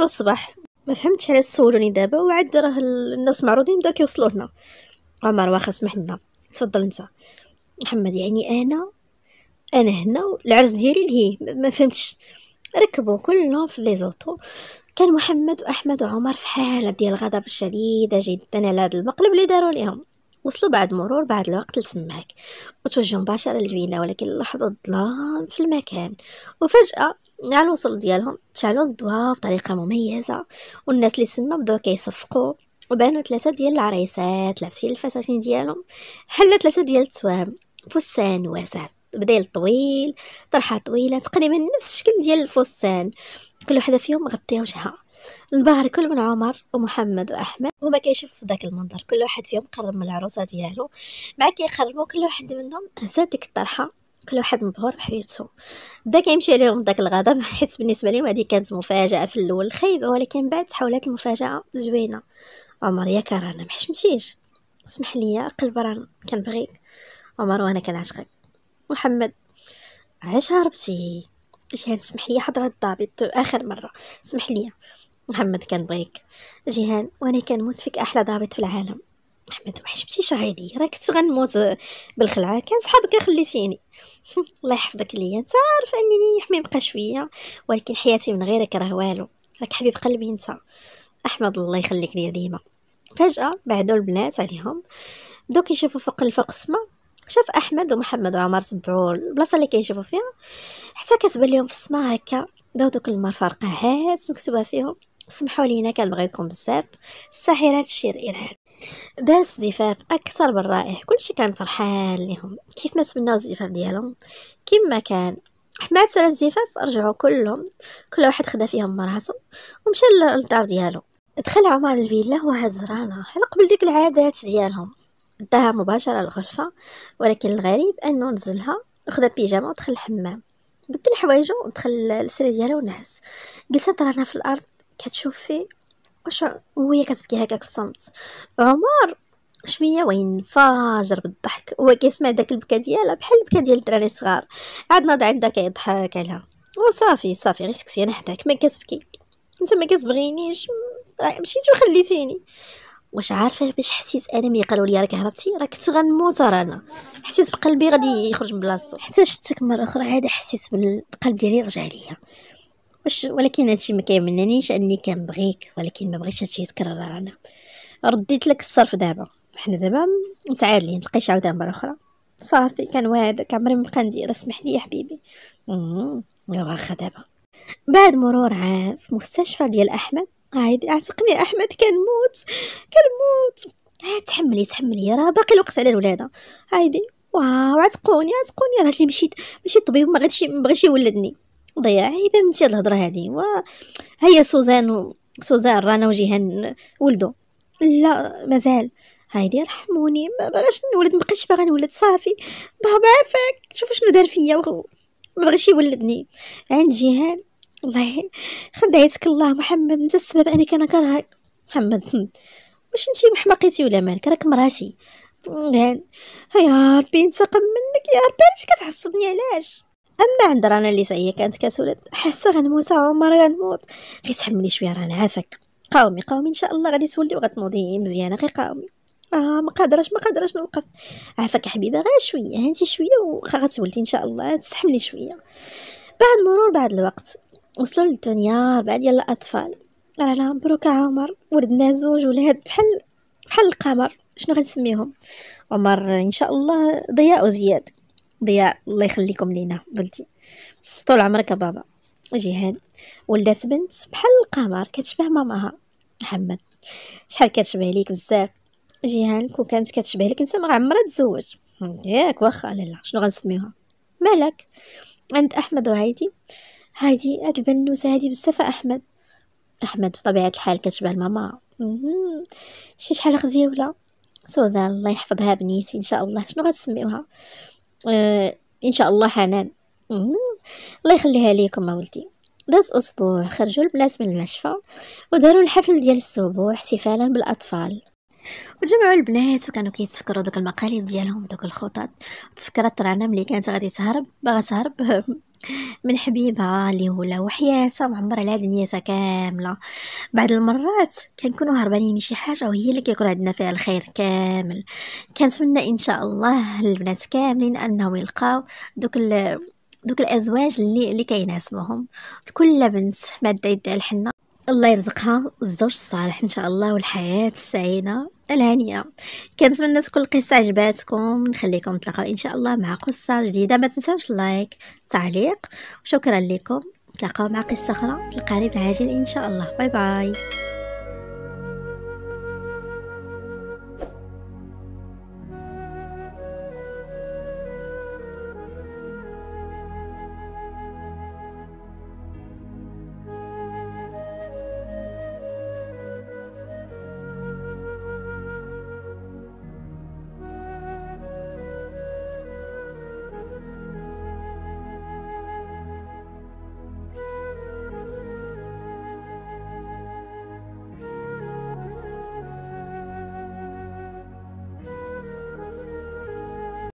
الصباح ما فهمتش علاش سولوني دابا وعاد راه الناس معروضين بداو كيوصلوا هنا عمر واخا سمح لنا تفضل انت محمد يعني انا انا هنا العرس ديالي لهيه ما فهمتش ركبوا كلهم في لي زوطو كان محمد وأحمد وعمر في حالة ديال الغضب الشديدة جدا على هذا المقلب اللي داروا ليهم وصلوا بعد مرور بعد الوقت لتماك وتوجهوا مباشرة للفيلا ولكن لاحظوا الظلام في المكان وفجأة مع الوصول ديالهم تشعلوا الضوا بطريقة مميزة والناس اللي تما بداو كيصفقوا وبانوا ثلاثة ديال العريسات لابسين الفساتين ديالهم حلت ثلاثة ديال التوام فستان واسات بديل طويل طرحه طويله تقريبا نفس الشكل ديال الفستان كل وحده فيهم مغطيه وجهها الباهر كل من عمر ومحمد واحمد هما كيشوفوا داك المنظر كل واحد فيهم قرب من العروسه ديالو مع كيقربوا كل واحد منهم هز ديك الطرحه كل واحد مبهور بحياته بدا كيمشي عليهم داك الغضب حيت بالنسبه لهم هذه كانت مفاجاه في الاول خايبه ولكن بعد تحولت المفاجاه زوينه عمر يا كرانا محشمتيش اسمح لي قلب رانا كنبغيك عمر وانا كنعشقك محمد علاش هربتي جيهان سمح لي حضرة الضابط اخر مره سمح لي محمد كنبغيك جيهان وانا كنموت فيك احلى ضابط في العالم محمد ما حشمتيش غادي راك كنت غنموت بالخلعه كان صحابك خليتيني الله يحفظك ليا انت عارف انني حميبقه شويه ولكن حياتي من غيرك راه والو راك حبيب قلبي انت احمد الله يخليك ليا ديما فجاه بعدو البنات عليهم دوك كيشوفوا فوق الفوق السما شاف احمد ومحمد وعمر تبعوا البلاصه اللي كيشوفوا فيها حتى كتبان لهم في السما هكا داو دوك الماء مكتوبه فيهم سمحوا لينا كنبغيكم بزاف الساحرات الشريرات إرهاد داز زفاف اكثر من رائع كلشي كان فرحان ليهم كيف ما تمناو الزفاف ديالهم كما كان حمات سال الزفاف رجعوا كلهم كل واحد خدا فيهم مراتو ومشى للدار ديالو دخل عمر الفيلا وهزرانه على قبل ديك العادات ديالهم داها مباشرة للغرفة ولكن الغريب أنه نزلها خدا بيجامة ودخل الحمام بدل حوايجو ودخل السرير ديالها ونعس جلست رانا في الأرض كتشوف فيه واش وهي كتبكي هكاك في الصمت عمر شويه فاجر بالضحك هو كيسمع داك البكا ديالها بحال البكا ديال الدراري الصغار عاد ناض عندها كيضحك عليها وصافي صافي غير سكتي انا حداك ما كتبكي انت ما كتبغينيش مشيتي وخليتيني واش عارفه باش حسيت انا ملي قالوا لي راك هربتي راك كنت غنموت حسيت بقلبي غادي يخرج من بلاصتو حتى شتك مره اخرى عاد حسيت بالقلب ديالي رجع ليا واش ولكن هادشي ما كيمنعنيش اني كنبغيك ولكن ما بغيتش هادشي يتكرر رانا رديت لك الصرف دابا حنا دابا متعادلين متبقايش عاوده مره اخرى صافي كان وعدك عمري ما ندير اسمح لي يا حبيبي امم واخا دابا بعد مرور عام في مستشفى ديال احمد عادي اعتقني احمد كنموت كنموت عاد آه، تحملي تحملي راه باقي الوقت على الولاده هايدي واو عتقوني عتقوني راه مشيت مشيت ماشي طبيب ما غاديش ما غاديش يولدني ضيع عيب من هاد الهضره هادي وا هيا سوزان سوزان رانا وجيهان ولدو لا مازال هايدي رحموني ما بغاش نولد ما بقيتش باغا نولد صافي بابا عافاك شوف شنو دار فيا ما بغاش يولدني عند جيهان والله خدعتك الله محمد انت السبب اني كنكرهك محمد واش انت محمقيتي ولا مالك راك مراتي يا ربي انتقم منك يا ربي علاش كتعصبني علاش اما عند رانا اللي زعيه كانت كتولد حاسه غنموت عمر غنموت غير تحملي شويه رانا عافاك قاومي قاومي ان شاء الله غادي تولدي وغتنوضي مزيانه غير قاومي اه ما قادرش ما قادرش نوقف عافاك حبيبه غير شويه هانتي شويه وخا غتولدي ان شاء الله تستحملي شويه بعد مرور بعد الوقت وصلوا للدنيا بعد يلا اطفال رانا مبروك عمر ولدنا زوج ولاد بحال بحال القمر شنو غنسميهم عمر ان شاء الله ضياء وزياد ضياء الله يخليكم لينا بنتي طول عمرك بابا جهاد ولدات بنت بحال القمر كتشبه ماماها محمد شحال كتشبه ليك بزاف جيهان كون كانت كتشبه لك انت ما عمرها تزوج ياك واخا لا شنو غنسميوها مالك عند احمد وهايدي هادي هاد البنوسة هادي بزاف أحمد أحمد بطبيعة الحال كتشبه الماما شتي شحال غزيولة سوزان الله يحفظها بنيتي إن شاء الله شنو غتسميوها أه إن شاء الله حنان الله يخليها ليكم اولدي داز أسبوع خرجوا البنات من المشفى وداروا الحفل ديال السبوع احتفالا بالأطفال وجمعوا البنات وكانوا كيتفكروا دوك المقالب ديالهم دوك الخطط تفكرت رانا ملي كانت غادي تهرب باغا تهرب من حبيبها اللي ولا وحياتها معمره لها دنيا كامله بعد المرات كنكونوا هربانين من شي حاجه وهي اللي كيكون عندنا فيها الخير كامل كنتمنى ان شاء الله البنات كاملين انهم يلقاو دوك دوك الازواج اللي اللي كيناسبهم كل بنت ماده يديها الحنه الله يرزقها الزوج الصالح ان شاء الله والحياه السعيده الهنيه كنتمنى تكون القصه عجباتكم نخليكم نتلاقاو ان شاء الله مع قصه جديده ما تنساوش اللايك تعليق وشكرا لكم نتلاقاو مع قصه اخرى في القريب العاجل ان شاء الله باي باي